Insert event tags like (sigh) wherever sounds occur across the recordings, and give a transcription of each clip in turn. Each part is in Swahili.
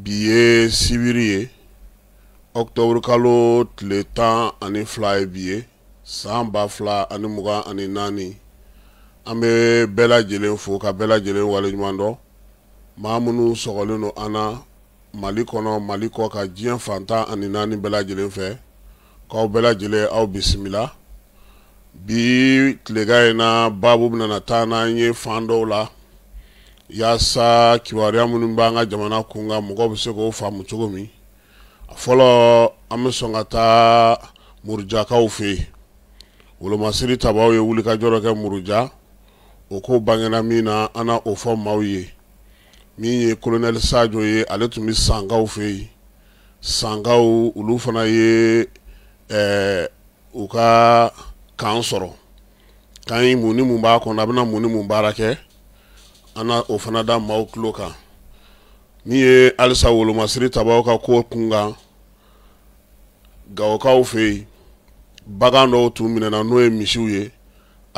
bi ye sibiri ye ɔktɔburu kalo tile tan ani fila ye bi ye san ba fila ani mugan ani naani an bɛ bɛɛ lajɛlen fo ka bɛɛ lajɛlen waleɲuman dɔn maa minnu sɔgɔlen don an na mali kɔnɔ mali kɔ ka diɲɛ fantan ani naani bɛɛ lajɛlen fɛ k'aw bɛɛ lajɛlen aw bisimila bi tilega in na baabu bɛna taa n'an ye fan dɔw la y'asa kibaruya minnu b'an ka jamana kun kan mɔgɔw bɛ se k'o faamu cogo min a fɔlɔ an bɛ sɔn ka taa murujakaw fɛ yen wolomasiri tabaw ye wulikajɔ dɔ kɛ muruja o ko bangena min na an na o fɔ maaw ye min ye kolonɛli sajo ye ale tun bɛ sankaw fɛ yen sankaw olu fana ye ɛɛ u ka kan sɔrɔ kan in mun ni mun b'a kɔnɔ a bɛna mun ni mun baara kɛ an na o fana da maaw tulo kan min ye halisa wolomasiri tabaw ka ko kun kan gawokaw fɛ yen bagan dɔw tun minɛna n'o ye misiw ye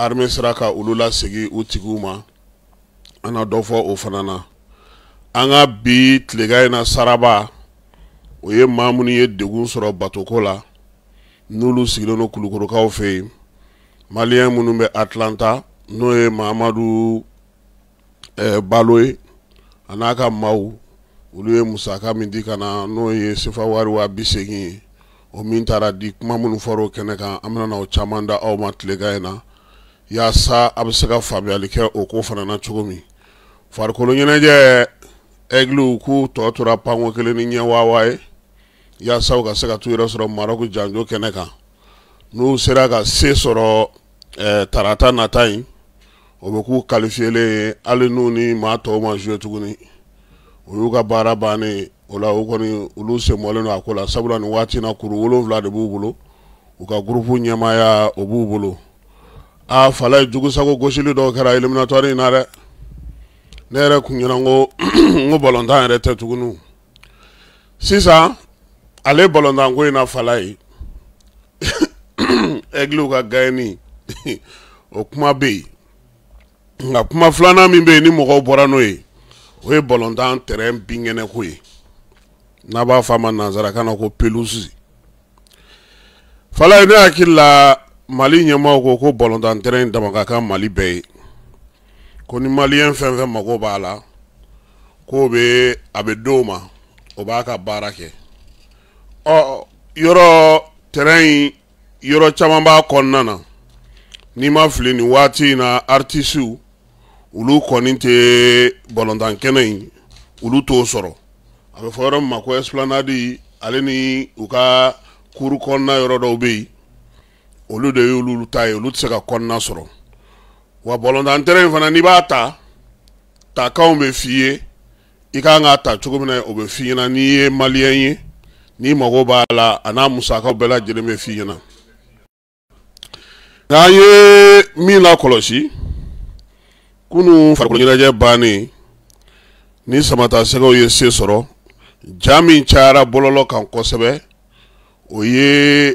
arime sera ka olu lasegi u tigiw ma an na dɔ fɔ o fana na an ka bi tilegan in na saraba o ye maa minnu ye degun sɔrɔ batoko la n'olu sigilen don kulukorokaw fɛ yen maliyɛn minnu bɛ atilanta n'o ye mahamadu ɛɛ eh, balo ye a n'a ka maaw olu ye musaka min di ka na n'o ye sefa wari wa bi segin ye o min taara di kuma minnu fɔr'o kɛnɛ kan an bɛna o caman da aw ma tilegan in na yaasa a bɛ se ka faamuyali kɛ o ko fana na cogo min farikolo ɲɛnajɛ ɛgiliw k'u tɔ tora panko kelen ni ɲɛ wawa ye yaasa u ka se ka t'u yɛrɛ sɔrɔ marɔku janjo kɛnɛ kan n'u sera ka se sɔrɔ eh, ɛɛ tarata nata in o bɛ k'u kalifiyelen ye hali n'u ni maa tɔw ma zuye tuguni o y'u ka baara bannen ye o la o kɔni olu senbɔlen don a ko la sabula nin waati in na kuru wolonfila de b'u bolo u ka gurupu ɲɛmaaya o b'u bolo a fala ye jugusago gosili dɔw kɛra eliminatoire in na dɛ ne yɛrɛ kun ɲɛna n ko (clears throat) n ko balontan yɛrɛ tɛ tuguni sisan ale balontan ko in na fala ye (clears throat) ɛgiliw ka gayeni (laughs) o kuma bɛ yen nka kuma filanan min bɛ yen ni mɔgɔw bɔra n'o ye o ye balontan tɛrɛn binkɛnɛko ye n'a b'a fɔ a ma nansarakan na ko pelusi fala ye ne hakili la mali ɲɛmaw ko ko balontan tɛrɛn dama ka kan mali bɛɛ ye ko ni maliyɛn fɛn fɛn mago b'a la k'o bɛ a bɛ di o ma o b'a ka baara kɛ ɔ yɔrɔ tɛrɛn in yɔrɔ caman b'a kɔnɔna na n'i ma fili nin waati in na artisiw olu kɔni tɛ balontan kɛnɛ in olu t'o sɔrɔ a bɛ fɔ yɔrɔ min ma ko esplanadi ale ni u ka kuru kɔnɔna yɔrɔ dɔw bɛ yen olu de y'olu ta ye olu tɛ se ka kɔnɔna sɔrɔ wa balontan tɛrɛ in fana n'i b'a ta takanw bɛ f'i ye i ka kan k'a ta cogo min na o bɛ f'i ɲɛna n'i ye maliyɛn ye n'i mago b'a la a n'a musakaw bɛɛ lajɛlen bɛ f'i ɲɛna. n'an ye min lakɔlɔsi. Kunun farikolo ɲɛnajɛ bannen ni samata sɛgɛw ye se sɔrɔ ja min cayara bɔlɔlɔ kan kosɛbɛ o ye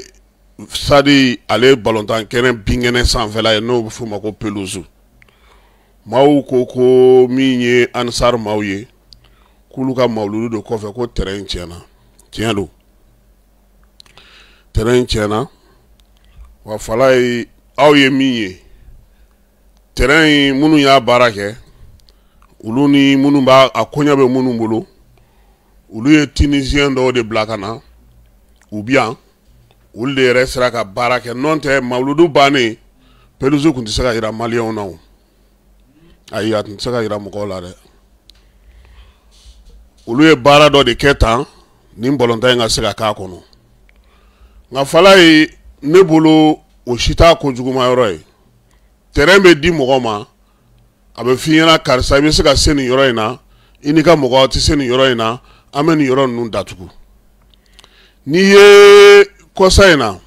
sadi ale balontan kɛnɛ binkɛnɛ sanfɛla ye n'o bɛ f'o ma ko pelouse maaw ko ko min ye ansar maaw ye k'olu ka mawuludu de kɔfɛ ko terrain tiɲɛna tiɲɛ don terrain tiɲɛna wa fala ye aw ye min ye tɛrɛn in minnu y'a baara kɛ olu ni minnu b'a a koɲɛ bɛ minnu bolo olu ye tinisiyɛn dɔw de bila ka na u bi yan olu de yɛrɛ sera ka baara kɛ nɔ tɛ mawuludu bannen peluzu tun tɛ se ka jira maliyɛnw na o ayi a tun tɛ se ka mɔgɔw la dɛ olu ye baara dɔ de kɛ tan in ka se ka k'a kɔnɔ tɛrɛn bɛ di mɔgɔ ma a bɛ f'i ɲɛna karisa i bɛ se ka se nin yɔrɔ in na i n'i ka mɔgɔ tɛ se nin yɔrɔ in na an bɛ nin yɔrɔ ninnu datugu n'i ye kɔsa in na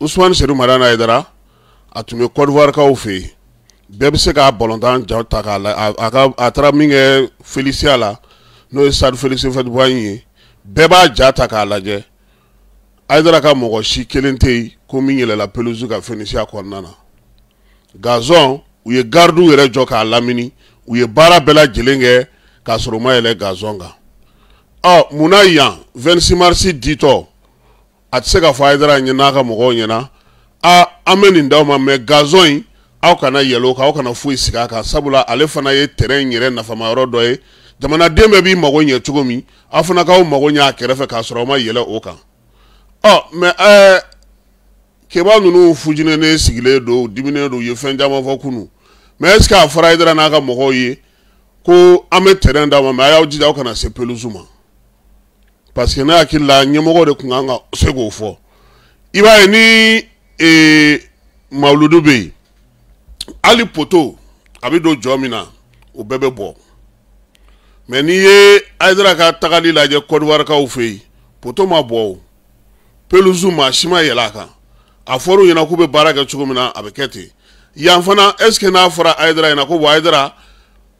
usumani sedu madana yedara a tun bɛ kɔdiwakaw fɛ yen bɛɛ bɛ se k'a balontan ja ta k'a la a ka a taara min kɛ felisiya la n'o ye sadi felisi fɛtibuwa ye bɛɛ b'a ja ta k'a lajɛ ayidara ka mɔgɔ si kelen tɛ yen ko min yɛlɛla peluzu ka fenisiya kɔnɔna na gazon u ye garidiw yɛrɛ jɔ k'a lamini u ye baara bɛɛ lajɛlen kɛ k'a sɔrɔ u ma yɛlɛ gazon kan ɔ munna yan 26 marisi ditɔ a tɛ se ka fɔ ayidara ɲɛ n'a ka mɔgɔw ɲɛna a an bɛ nin d'aw ma mɛ gazon in aw kana yɛlɛ o kan aw kana foyi sigi a kan sabula ale fana ye terrain yɛrɛ nafamayɔrɔ dɔ ye jamanaden bɛɛ b'i mago ɲɛ cogo min aw fana k'aw mago ɲɛ a kɛrɛfɛ k'a sɔrɔ aw ma yɛlɛ o kan ɔ mɛ ɛɛ keba ninnu fujinɛnen sigilen don diminen don u ye fɛn caman fɔ kunu mɛ est a fɔra Hayidara n'a ka mɔgɔw ye ko an bɛ terrain d'a ma mɛ a y'aw jija aw kana se pelouse ma parce ne hakili la ɲɛmɔgɔ de tun kan ka se k'o fɔ i b'a ye ni ee mawuludu bɛ yen hali poto a bɛ don jɔ min na o bɛɛ bɛ bɔ mɛ n'i ye Hayidara ka tagali lajɛ kɔdiwarikaw fɛ yen poto ma bɔ o pelouse maa si ma yɛlɛ a kan. a fɔr'u ɲɛna k'u bɛ baara kɛ cogo min na a bɛ kɛ ten yan fana est ce que n'a fɔra ayidara ɲɛna ko ayidara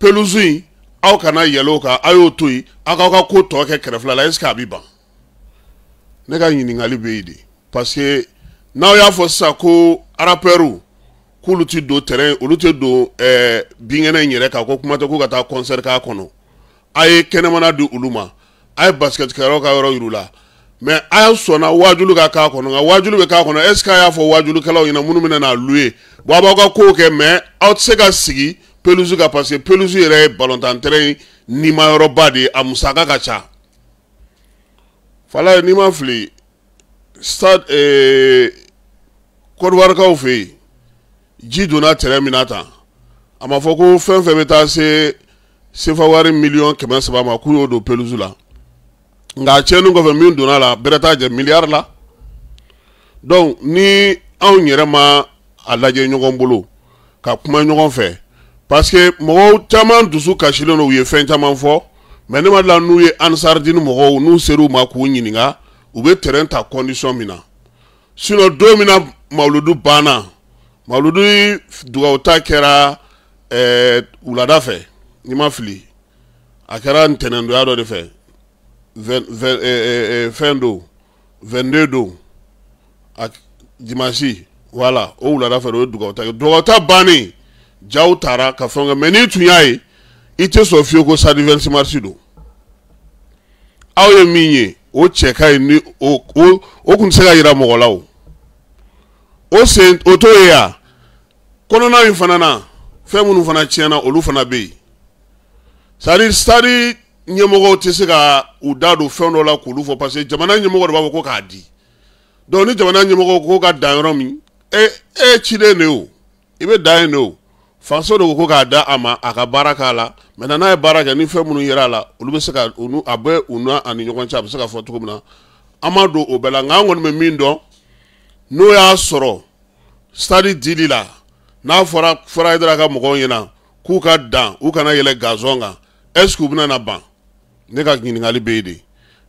pelouse in aw kana yɛlɛ o kan a y'o to yen aw k'aw ka ko tɔ kɛ kɛrɛfɛla la est ce que a bɛ ban ne ka ɲininkali bɛ yen de parce que n'aw y'a fɔ sisan ko arapɛriw k'olu ti don terrain olu ti don ɛɛ binkɛnɛ in yɛrɛ kan ko kuma tɛ k'u ka taa concert k'a kɔnɔ a ye kɛnɛmana di olu ma a ye basket ka yɔrɔ yir'u la. mɛ a y'a sɔnna waajulu ka k'a kɔnɔ nka waajulu bɛ k'a kɔnɔ est ce a y'a fɔ waajulukɛlaw ɲɛna minnu bɛ na lu ye bɔn a b'aw ka kow kɛ mɛ aw tɛ se ka sigi pelusi kan parce que pelusi yɛrɛ ye balontan tɛrɛn in nimayɔrɔba de ye a musaka ka ca fala n'i e, ma fili stade ee kɔdiwarikaw fɛ yen ji donna tɛrɛn min na tan a ma fɔ ko fɛn fɛn bɛ taa se sefawari miliyɔn kɛmɛ saba ma k'u y'o don pelusi la nka a tiɲɛni kɔfɛ min donna la bɛrɛ t'a jɛ miliyari la donc ni anw yɛrɛ ma a lajɛ ɲɔgɔn bolo ka kuma ɲɔgɔn fɛ parce que mɔgɔw caman dusu kasilen don u ye fɛn caman fɔ mɛ ne ma dila n'u ye ansaridini mɔgɔw n'u ser'u ma k'u ɲininka u bɛ tɛrɛn ta kɔndisɔn min na sinɔn don min na mawuludu banna mawuludu dugawuta kɛra ɛɛ eh, wulada fɛ n'i ma fili a kɛra ntɛnɛndonya dɔ de fɛ fɛn don vɛnde eh, eh, eh, don a dimanche wala o wulada fɛ o ye dugawuta ye dugawuta bannen jaw taara ka fɛn kɛ mɛ n'i tun y'a ye i tɛ sɔn fiyewu ko sadi vɛnsi marisi don aw ye min ye o cɛ ka ɲi ni o o o tun tɛ se ka yira mɔgɔ la o o sen o t'o ye yan kɔnɔna in fana na fɛn minnu fana tiɲɛna olu fana bɛ yen sadi sadi ɲɛmɔgɔw tɛ se ka u da don fɛn dɔ la k'olu fɔ parce que jamana ɲɛmɔgɔ de b'a fɔ ko k'a di donc ni jamana ɲɛmɔgɔ ko ka dan yɔrɔ min e e ciden de o i bɛ dan yen de o faso de ko ko k'a da a ma a ka baara k'a la maintenant n'a ye baara kɛ ni fɛn minnu yera a la olu bɛ se ka u nu a bɛ u n'a a ni ɲɔgɔn cɛ a bɛ se ka fɔ cogo min na an ma don o bɛɛ la nka an kɔni bɛ min dɔn n'o y'a sɔrɔ stade dili la n'a fɔra fɔra Hayidara ka mɔgɔw ɲɛna k'u ka dan u kana yɛlɛ gazon kan est ce que u bɛna na ban ne ka ɲininkali bɛ yen de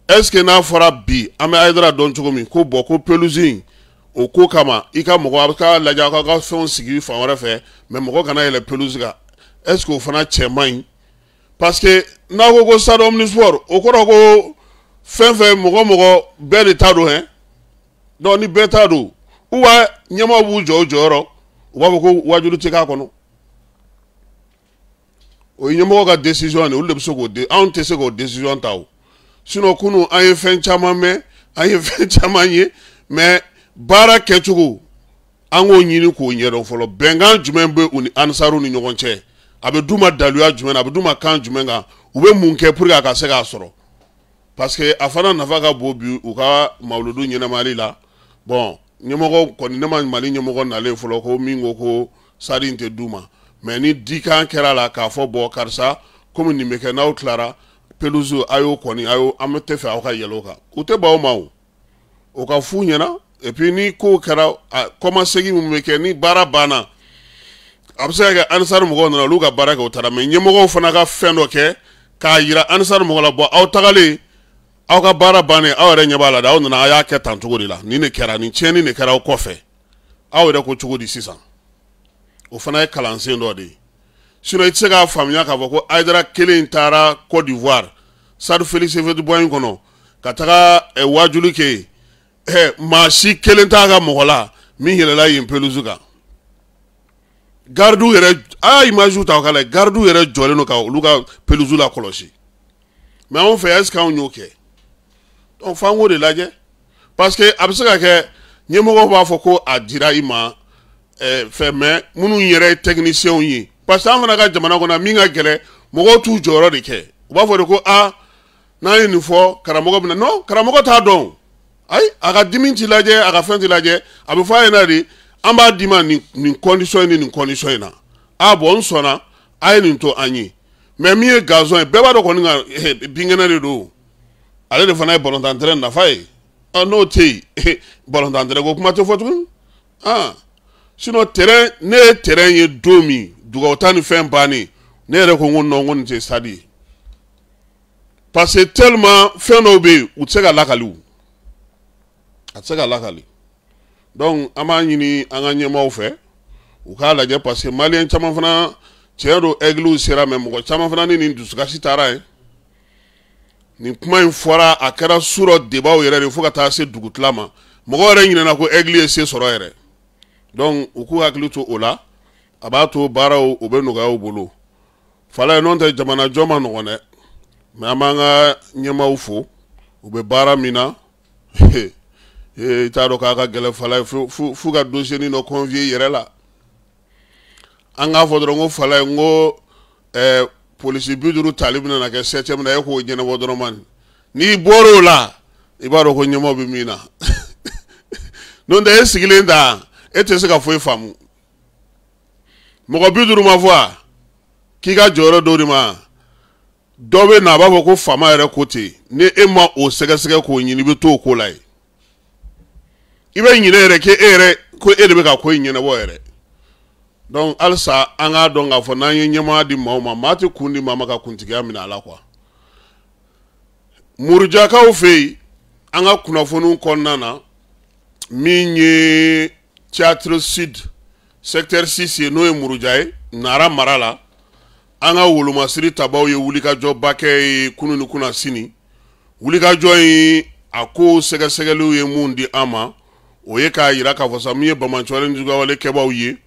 ɛseke n'a fɔra bi an bɛ ayidara dɔn cogo min ko bɔn ko pelusi in o ko kama i ka mɔgɔ a k'a lajɛ aw ka fɛnw sigi fan wɛrɛ fɛ mɛ mɔgɔ kana yɛlɛ pelusi kan ɛseke o fana cɛ man ɲi parce n'a ko ko stade omnisport o kɔrɔ ko fɛn fɛn mɔgɔ mɔgɔ bɛɛ de ta don hɛn dɔnku ni bɛɛ ta don u wa ɲɛmaaw b'u jɔ u jɔyɔrɔ u b'a fɔ ko wajulu tɛ k'a kɔnɔ o ye ɲɛmɔgɔ ka décision de olu de bɛ se k'o de anw tɛ se k'o décision ta o sinon kunun an ye fɛn caman mɛn an ye (laughs) fɛn caman ye mais baara kɛcogo an k'o ɲini k'o ɲɛdɔn fɔlɔ bɛnkan jumɛn bɛ u ni ansariw ni ɲɔgɔn cɛ a bɛ d'u ma daluya jumɛn na a bɛ d'u ma kan jumɛn kan u bɛ mun kɛ pour que a ka se k'a sɔrɔ parce que a fana nafa ka bon bi u ka mawuludu ɲɛnɛmali la bon ɲɛmɔgɔ kɔni ne ma mali ɲɛmɔgɔ nalen fɔlɔ ko min ko ko sari in tɛ d'u ma mɛ ni dikan kɛra la k'a fɔ bɔ karisa komi nin bɛ kɛ n'aw tilara peluzu a y'o kɔni a y'o an tɛ fɛ aw ka yɛlɛ o kan u tɛ ban o ma o o ka f'u ɲɛna et puis ni kow kɛra a kɔmasegin min bɛ kɛ ni baara banna a bɛ se ka kɛ ansari mɔgɔw nana olu ka baara kɛ u taara mɛ ɲɛmɔgɔw fana ka fɛn dɔ kɛ k'a yira ansari mɔgɔ la bɔ aw tagalen aw ka baara bannen aw yɛrɛ ɲɛ b'a la de aw nana aw y'a kɛ tan cogo de la nin de kɛra nin tiɲɛni de kɛra aw kɔfɛ aw yɛrɛ ko cogo di sisan o fana ye kalansen dɔ de ye sinɔn i tɛ se k'a faamuya k'a fɔ ko ayidara kelen taara cote d'ivoire sadi felix sefetibɔ in kɔnɔ ka taga eh, wajuli kɛ yen maa si kelen t'a ka mɔgɔ la min yɛlɛla yen pelusi kan garidiw yɛrɛ a y'a imaziw ta o ka lajɛ garidiw yɛrɛ jɔlen don ka olu ka pelusi la kɔlɔsi mɛ anw fɛ ɛsike anw y'o kɛ donc f'an k'o de lajɛ parce a bɛ se ka kɛ ɲɛmɔgɔw b'a fɔ ko a dira i ma Eh, fɛ mɛ minnu yɛrɛ ye tɛkinisiyɛnw ye parce que an fana ka jamana kɔnɔ min ka gɛlɛ mɔgɔw t'u jɔyɔrɔ de kɛ u b'a fɔ de ko a ah, n'an ye nin fɔ karamɔgɔ bɛna non karamɔgɔ t'a dɔn ayi a ka dimi t'i lajɛ a ka fɛn t'i lajɛ a bɛ fɔ a ɲɛna de an b'a d'i ma nin nin condition in ni nin condition in na a ah, bɔn n sɔnna a ye nin to an ye mɛ min ye gazon ye bɛɛ b'a dɔn kɔni ka eh, binkɛnɛ de don ale de fana ye balontan tɛrɛ nafa ye ɔ ah, n'o tɛ yen (laughs) balontan tɛrɛ ko kuma tɛ fɔ tuguni sinɔ tɛrɛn ne ye tɛrɛn ye don min dugawu ta ni fɛn bannen ne yɛrɛ ko n ko nɔn ko nin tɛ stade ye parce que tellement fɛn dɔw bɛ yen u tɛ se ka lakali a tɛ se ka lakali donc an b'a ɲini an ka ɲɛmaaw fɛ u k'a lajɛ parce que maliyɛn caman fana tiɲɛ don aigliw sera mɛ mɔgɔ caman fana ni nin dusukasi taara yen nin kuma in fɔra a kɛra su rɔ debaw yɛrɛ de fo ka taa se dugutila ma mɔgɔ yɛrɛ ɲinɛna ko aigli ye se sɔrɔ yɛrɛ. u k'u hakili to o la a b'a to baaraw u bɛ nɔgɔya u bolo fala ye n'o tɛ jamana jɔ ma nɔgɔn dɛ mɛ an b'an ka ɲɛmaaw fo u bɛ baara min na i t'a dɔn k'a ka gɛlɛ fala ye f'u ka doseni nɔ confier yɛrɛ la an k'a fɔ dɔrɔn ko fala ye n ko ɛɛ polisi bi duuru tali bɛna na kɛ septième na e k'o ɲɛnabɔ dɔrɔn man n'i bɔr'o la i b'a dɔn ko ɲɛmaaw bɛ min na (laughs) n'o tɛ e sigilen ta. e tɛ se ka foyi e faamu mɔgɔ bi duuru ma fɔ a k'i ka jɔyɔrɔ dɔ de ma dɔ bɛ na a b'a fɔ ko faama yɛrɛ ko ten ni e ma o sɛgɛsɛgɛ k'o ɲini i bɛ t'o ko la yen i bɛ ɲinɛ yɛrɛ k'e e yɛrɛ ko e de bɛ ka ko in ɲɛnabɔ yɛrɛ donc halisa an k'a dɔn k'a fɔ n'an ye ɲɛmaya di maaw ma maa tɛ kun di maa ma ka kuntigiya minɛ a la quoi murujakaaw fɛ yen an ka kunnafoniw kɔnɔna na min ye Théâtre Sud secteur 6 n'o ye muruja ye nara mara la an ka wolomasiri tabaw ye wulikajɔba kɛ ye kunu ni kunna sini wulikajɔ in eh, a ko sɛgɛsɛgɛliw ye eh, mun di an ma o ye k'a yira k'a fɔ sa min ye bamancɛwale ni jugawale kɛbaaw ye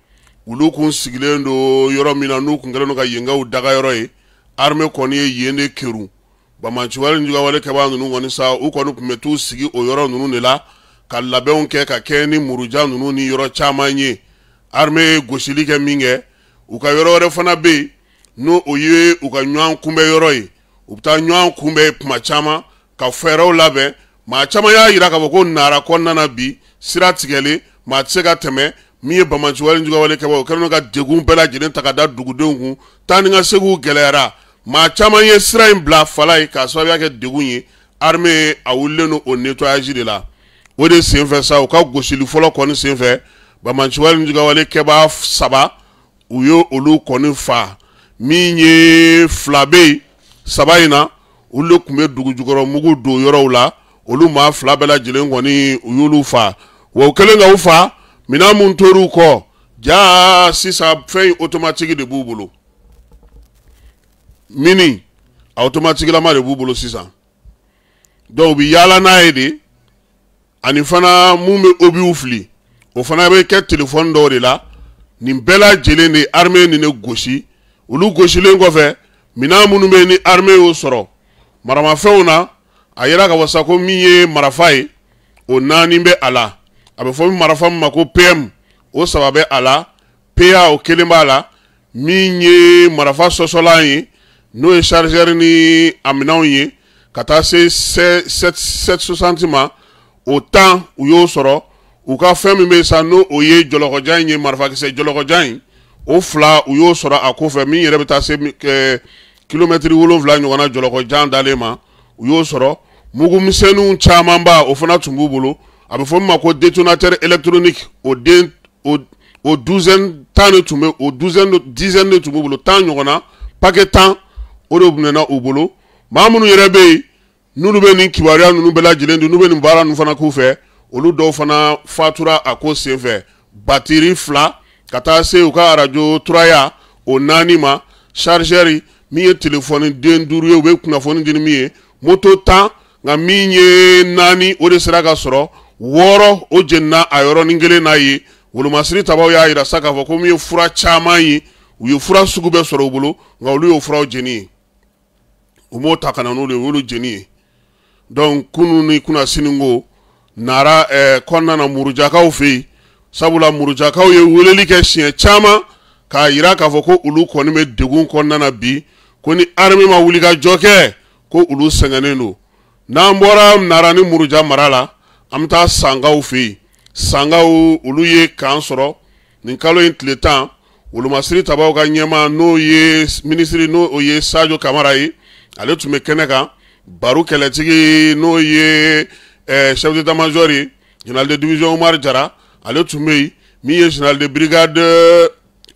olu kun sigilen don yɔrɔ min na n'u kun kɛlen don ka yenkaw dagayɔrɔ ye eh, armée kɔni ye yen de keru bamancɛwale ni kɛbaa ninnu kɔni sa u kɔni tun bɛ t'u sigi o yɔrɔ ninnu de la ka labɛnw kɛ ka kɛɲɛ ni muruja ninnu ni yɔrɔ caman ye arme ye gosili kɛ min kɛ u ka yɔrɔ wɛrɛ fana bɛ yen n'o o ye u ka ɲɔgɔn kunbɛn yɔrɔ ye u bɛ taa ɲɔgɔn kunbɛn kuma caman ka fɛɛrɛw labɛn maa caman y'a jira k'a fɔ ko nara kɔnɔna na bi sira tigɛlen maa tɛ se ka tɛmɛ min ye banbanci wale jugawale kɛbaa o kɛlen don ka degun bɛɛ lajɛlen ta ka da dugudenw kun taa ni ka seginw gɛlɛyara maa caman ye sira in bila fala ye k'a sababuya kɛ degun ye arme a wulilen don o nettoyage de la o de senfɛ sa u ka gosili fɔlɔ kɔni senfɛ bamanciwale ni jugawale kɛbaa saba u ye olu kɔni fa min ye fila bɛ yen saba in na olu de tun bɛ dugujukɔrɔ mugu don yɔrɔw la olu maa fila bɛɛ lajɛlen kɔni u y'olu fa wa u kɛlen ka u fa minɛn mun tor'u kɔ jaa sisan fɛn in otomatiki de b'u bolo mini a otomatikilama de b'u bolo sisan dɔw bɛ yaala n'a ye de. ani fana mun bɛ obiw fili o fana bɛ kɛ telefɔni dɔw de la nin bɛɛ lajɛlen de armée nin de gosi olu gosilen kɔfɛ minɛn minnu bɛ yen ni armée y'o sɔrɔ maramafɛnw na a yɛrɛ ka wasa ko min ye marafa ye o naani bɛ a la a bɛ fɔ min marafa min ma ko pm o saba bɛ a la pa o kelen b'a la min ye marafa sɔsɔlan ye n'o ye chargeur ni a minɛnw ye ka taa se 760 ma o tan u y'o sɔrɔ u ka fɛn min bɛ sa n'o o ye jɔlɔkɔja in ye marifakisɛ jɔlɔkɔja in o fila u y'o sɔrɔ a kɔfɛ min yɛrɛ bɛ taa se ɛɛ kilomɛtiri wolonwula ɲɔgɔnna jɔlɔkɔjan dalen ma u y'o sɔrɔ mugumisɛnninw camanba o fana tun b'u bolo a bɛ fɔ min ma ko detonateur électronique o den o o douzaine tan de tun bɛ o douzaine dizaine de tun b'u bolo tan ɲɔgɔnna paquet tan o de minɛna u bolo maa minnu yɛrɛ bɛ yen n'olu bɛ nin kibaruya ninnu bɛɛ lajɛlen don n'u bɛ nin baara ninnu fana k'u fɛ olu dɔw fana fatura a ko senfɛ batiri fila ka taa se u ka arajo turaya o naani ma sarisɛri min ye telefɔni den duuru ye u bɛ kunnafoni di ni min ye moto tan nka min ye naani o de sera ka sɔrɔ wɔɔrɔ o jenina a yɔrɔnin kelen n'a ye wolomasiri tabaw y'a yira sa k'a fɔ ko min ye fura caman ye u ye fura sugu bɛɛ sɔrɔ u bolo nka olu y'o furaw jeni ye u m'o ta ka na n'olu ye o y'olu jeni ye donc kunu ni siningo nara eh, kɔnɔna na murujakaw fɛ yen sabula murujakaw ye weleli kɛ siɲɛ caman k'a yira k'a fɔ ko olu kɔni bɛ degun kɔnɔna na bi ko ni arme ma wuli ka jɔ kɛ ko olu sɛgɛnnen do n'an bɔra nara ni muruja mara la an bɛ taa sankaw fɛ yen olu ye kan sɔrɔ nin kalo in tile tan wolomasiri tabaw ka ɲɛma n'o ye minisiri n'o ye sajo kamara ye ale tun bɛ kɛnɛ kan baro kɛlɛtigi n'o ye ɛɛ eh, chef de tamazɔr ye général de division umaru jara ale tun bɛ yen min ye général de brigade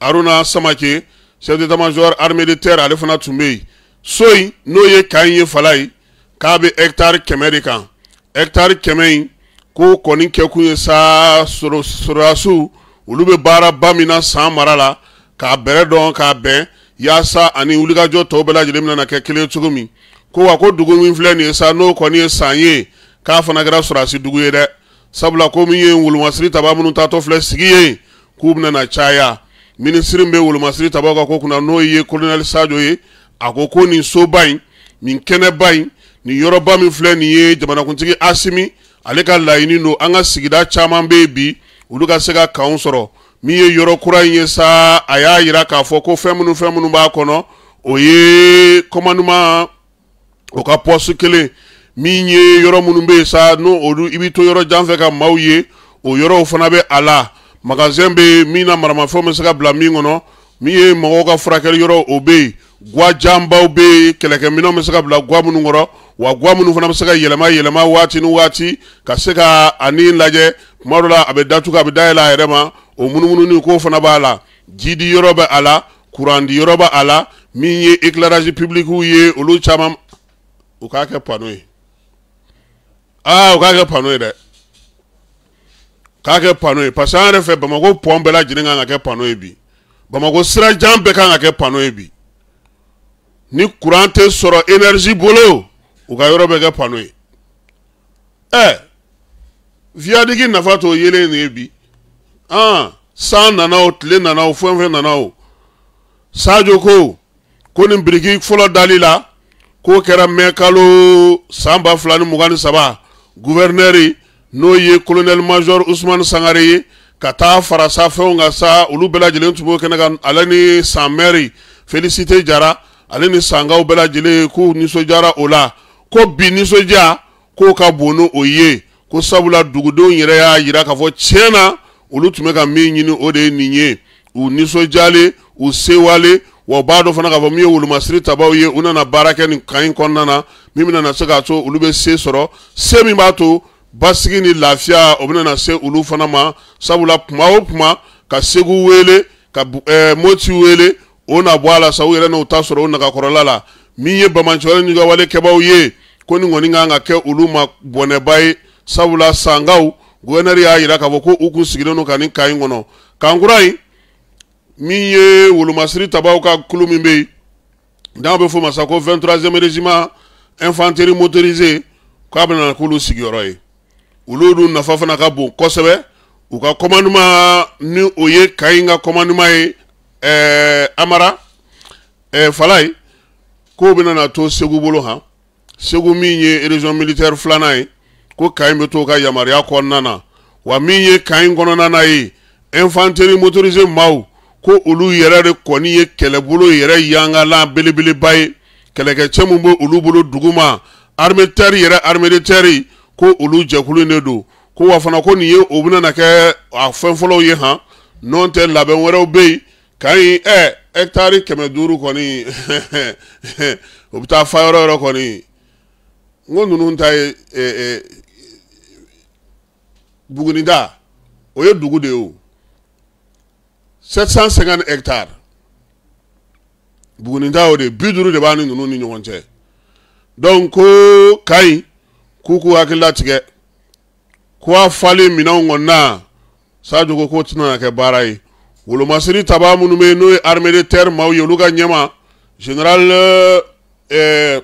haruna eh, samake chef de tamazɔr armée de terre ale fana tun bɛ yen so in n'o ye kan ye fala ye k'a bɛ hectare kɛmɛ de kan hectare kɛmɛ in ko kɔni kɛkun ye sa soro sorasiw olu bɛ baaraba min na san mara la k'a bɛrɛ dɔn k'a bɛn yaasa ani wulikajɔ tɔw bɛɛ lajɛlen bɛna na kɛ kelen ye cogo min ko wa ko dugu min filɛ nin ye sa n'o kɔni ye san ye k'a fana kɛra surasi dugu ye dɛ sabula ko min ye wolomasiri taba minnu taatɔ filɛ sigi ye k'u bɛna caya minisiri bɛ wolomasiri tabaw ka ko kunna n'o ye kolonɛli sajo ye a ko ko nin soba in nin kɛnɛba in nin yɔrɔba min filɛ nin ye jamanakuntigi asimi ale ka laɲini don an ka sigida caman bɛ yen bi olu ka se ka kanw sɔrɔ min ye yɔrɔ kura in ye sa a y'a yira k'a fɔ ko fɛn minnu fɛn minnu b'a kɔnɔ o ye commandement Okapwase kele Minye yoron mounoube Sa nou odou ibitou yoron janfeka Mawye O yoron oufanabe ala Maka zembe Min nan marman fwo mensekab la mingonon Minye mwokafra kele yoron oube Gwa janba oube Keleke minon mensekab la gwa mounoube Wa gwa mounou fwana mensekab yelema yelema Wati nou wati Kase ka anin laje Mwadola abedatuka abedayela ereman O mounou mounou ni yoron oufanabe ala Jidi yoron be ala Kurandi yoron be ala Minye eklaraji publiku ye Olo chamam o kɛ pano ye aa o pano ye dɛ k'a pano ye parce que an yɛrɛ fɛ bamakɔ pɔn bɛɛ lajɛlen kan ka kɛ pano ye bi bamakɔ sirajan bɛɛ kan ka kɛ pano ye bi ni kuran tɛ sɔrɔ energie bolo u ka yɔrɔ bɛ kɛ pano ye eh, ɛ viadigi nafa t'o yelen de ye bi an ah, san nana o tile nana o fɛn fɛn nana o sadio ko ko nin biriki fɔlɔ dali la. k'o kɛra mɛ kalo san ba fila ni mugan ni saba guvɛrinɛri n'o ye kolonɛli major usumani sangare ye ka taa fara sa fɛnw ka sa olu bɛɛ lajɛlen tun b'o kɛnɛ kan ale ni san mɛri felisite jara ale ni sankaw bɛɛ lajɛlen k'u nisɔndiyara o la ko bi nisɔndiya k'o ka bon ni ye ko sabula dugudenw yɛrɛ y'a yira k'a fɔ tiɲɛ na olu tun bɛ ka min ɲini o de ye nin ye u nisɔndiyalen u sewalen wa u b'a dɔ fana k'a fɔ min ye wolomasiri tabaw ye u nana baara kɛ nin kan in kɔnɔna na min bɛna na se k'a to olu bɛ se sɔrɔ se min b'a to basigi ni lafiya o bɛna na se olu fana ma sabula kuma o kuma ka segu wele ka ɛɛ moti wele o na bɔ a la sa u yɛrɛ n'u ta sɔrɔ o nagakɔrɔla la min ye bamancɛwale ni ɲugawale kɛbaaw ye ko nin kɔni kan ka kɛ olu ma bɔnɛba ye sabula sankaw guvɛnɛri y'a yira k'a fɔ ko u kun sigilen don ka nin kan in kɔnɔ kankura in min ye wolomasiri tabaw ka kulu min bɛ yen n'a bɛ fɔ o ma sa ko 23e régiment infanterie motorisée k'a na k'olu sigiyɔrɔ ye olu dun nafa fana ka bon kosɛbɛ u ka commandement ni o ye Kayi ka commandement ye ɛɛ Amara ɛɛ Fala ye k'o bɛ na na to Segu bolo han Segu min ye région militaire filanan ye ko Kayi bɛ t'o ka yamaruya kɔnɔna na wa min ye Kayi kɔnɔna na ye infanterie motorisée maaw ko olu yɛrɛ de kɔni ye kɛlɛbolo yɛrɛ yangalan belebeleba ye kɛlɛkɛcɛ min bɛ olu bolo duguma arimɛtɛri yɛrɛ arimɛtɛri ko olu jɛkulu in de don ko wa fana ko nin ye o bɛna na kɛ a fɛn fɔlɔw ye han n'o tɛ labɛn wɛrɛw bɛ yen ka ɲi ɛ hɛkitari kɛmɛ duuru kɔni (laughs) o bɛ taa fa yɔrɔ yɔrɔ kɔni n ko ninnu ta ye e, e, buguninda o ye dugu de ye o. 750 hectares bugunintaw de bi duuru de b'a ni ninnu ni ɲɔgɔn cɛ donc ko kayi k'u k'u hakilila tigɛ ko a falen minɛnw kɔnɔ na sajo ko k'o tɛna kɛ baara ye wolomasiri taba minnu bɛ yen n'o ye armée de terre maaw ye olu ka ɲɛma général ɛɛ eh,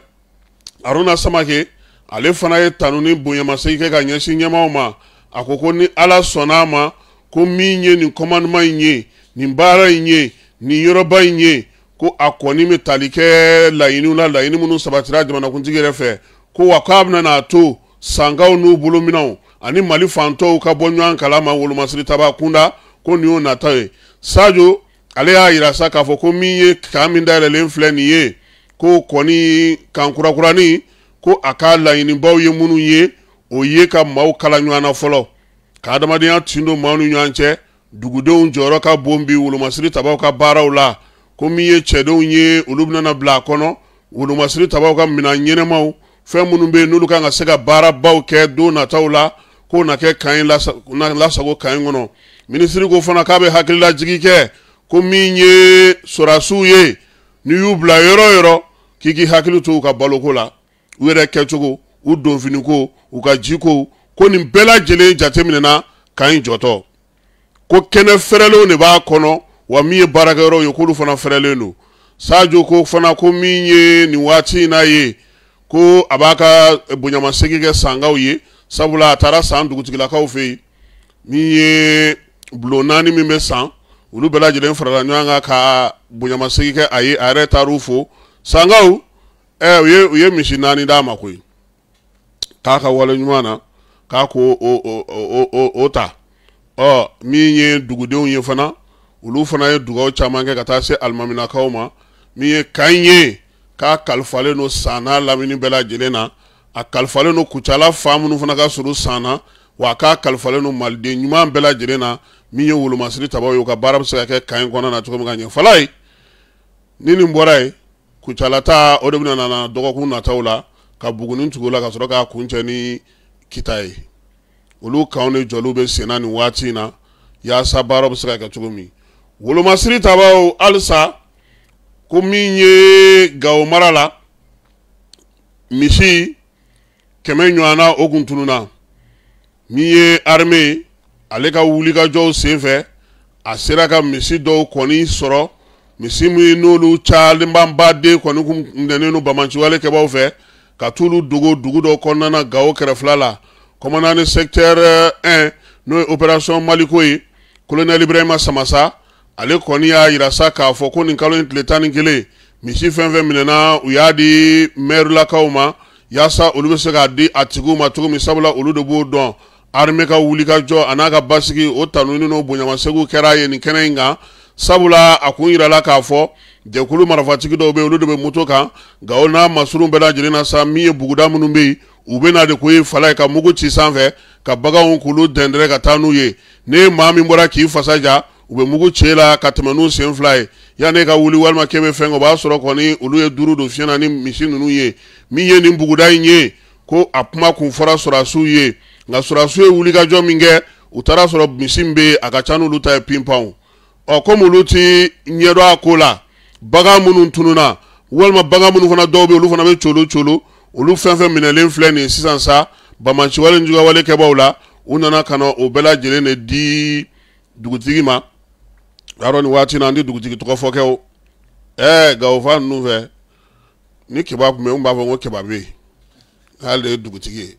haruna eh, samake ale fana ye tanu ni bonyamasegin kɛ ka ɲɛsin ɲɛmaw ma a ko ko ni ala sɔnna a ma ko min ye nin commandement in ye nin baara in ye nin yɔrɔba in ye ko a kɔni bɛ tali kɛ laɲiniw na laɲini minnu sabatira jamanakuntigi yɛrɛ fɛ ko wa k'a bɛna n'a to sankaw n'u bolominɛw ani mali fantɔw ka bɔ ɲɔgɔn kalama wolomasiri kunda ko nin y'o nata ye sajo ale y'a yira sa k'a fɔ ko min ye kan min dayɛlɛlen filɛ nin ye ko kɔni kankurakurani ko a ka laɲinibaw ye minnu ye o ye ka maaw kala ɲɔgɔn na fɔlɔ ka adamadenya tin don maaw ni ɲɔgɔn cɛ dugudenw jɔyɔrɔ ka bon bi wolomasiri tabaw ka baaraw la ko min ye cɛdenw ye olu bɛna bila a kɔnɔ wolomasiri tabaw ka minan ɲɛnɛmaw fɛn minnu bɛ yen n'olu kan ka se ka baarabaw kɛ don nataw la k'o na kɛ kan in lasago kan in kɔnɔ minisiri ko fana k'a bɛ hakililajigi kɛ ko min ye sɔrasiw ye n'i y'u bila yɔrɔ o yɔrɔ k'i k'i hakili to u ka baloko la u yɛrɛ kɛcogo u donfiniko u ka jiko ko nin bɛɛ lajɛlen jateminɛna kan in jɔtɔ ko kɛnɛ fɛrɛlenw ne b'a kɔnɔ wa min ye baarakɛyɔrɔw ye k'olu fana fɛrɛlen do sajo ko fana ko min ye nin waati n'a ye ko a b'a ka bonyamasegin kɛ sangaw ye sabula a taara san dugutigilakaw fɛ yen min ye bulon naani min bɛ san olu bɛɛ lajɛlen farala ɲɔgɔn kan ka bonyamasegin kɛ a ye a yɛrɛ taar'u fo sangaw ɛ u e, ye u ye misi naani d'a ma koyi k'a ka waleɲuman na k'a ko o o o o ta ɔ min ye dugudenw ye fana olu fana ye dugaw caman kɛ ka taa se alimaminakaw ma min ye kan ye k'a kalifalen don san n'a lamini bɛɛ lajɛlen na a kalifalen don kucala fa minnu fana ka surun san na wa k'a kalifalen don maliden ɲuman bɛɛ lajɛlen na min ye wolomasiri tabaw ye u ka baara bɛ se ka kɛ kan in kɔnɔna na cogo min ka ɲɛ fala ye ni nin bɔra yen kucalata o de bɛna na dɔgɔkun nataw la ka buguni tugu la ka sɔrɔ k'a kuncɛ ni kita ye olu kanw de jɔlen bɛ senna nin waati in na yaasa baaraw bɛ se ka kɛ cogo min wolomasiri tabaw halisa ko min ye gawo mara la misi kɛmɛ ɲɔgɔnna o kun tununna min ye arime ye ale ka wulikajɔw sen fɛ a sera ka misi dɔw kɔni sɔrɔ misi min n'olu cayalenbaden kɔni kun minɛnen don bamaciwale kɛbaw fɛ ka t'olu dogo dugu dɔ kɔnɔna na gawo kɛrɛfɛla la commandant de secteur 1 n'o ye opération maliko ye colonel ibrahima samasa ale kɔni y'a yira sa k'a fɔ ko nin kalo in tile tan ni kelen misi fɛn fɛn minɛna u y'a di mɛrilakaw ma yaasa olu bɛ se k'a di a tigiw ma cogo min sabula olu de b'o dɔn arime ka wulikajɔ a n'a ka basigi o tanuni n'o bonyamasegu kɛra a ye nin kɛnɛ in kan sabula a kun yirala k'a fɔ jɛkulu marafatigi dɔw bɛ yen olu de bɛ moto kan nka n'a masurun bɛɛ lajɛlen na sa min ye buguda minnu bɛ yen u bɛna de ko ye fala ye ka mugu ci sanfɛ ka baganw k'olu dɛndɛrɛ ka taa n'u ye ne ye maa min bɔra k'i fasa ja u bɛ mugu ci e la ka tɛmɛ n'u sen fila ye yanni e ka wuli walima k'e bɛ fɛn kɛ o b'a sɔrɔ kɔni olu ye duuru don fiɲɛ na ni misi ninnu ye min ye nin buguda in ye ko a kuma kun fɔra sɔrɔsiw ye nka sɔrɔsiw ye wulikajɔ min kɛ u taara sɔrɔ misi min bɛ yen a ka ca n'olu ta ye pinpanw ɔ komi olu ti ɲɛdɔn a ko la bagan minnu tununa walima bagan minnu fana dɔw bɛ yen olu fana bɛ colo colo olu fɛn fɛn minɛlen filɛ nin sisan sa bamanci wale ni jugawale kɛbaw la u nana kana na o bɛɛ lajɛlen de di dugutigi ma y'a dɔn waati na an tɛ dugutigi tɔgɔ ɛɛ gawofa ninnu fɛ ni keba tun n b'a fɔ n ko keba bɛ yen de ye dugutigi ye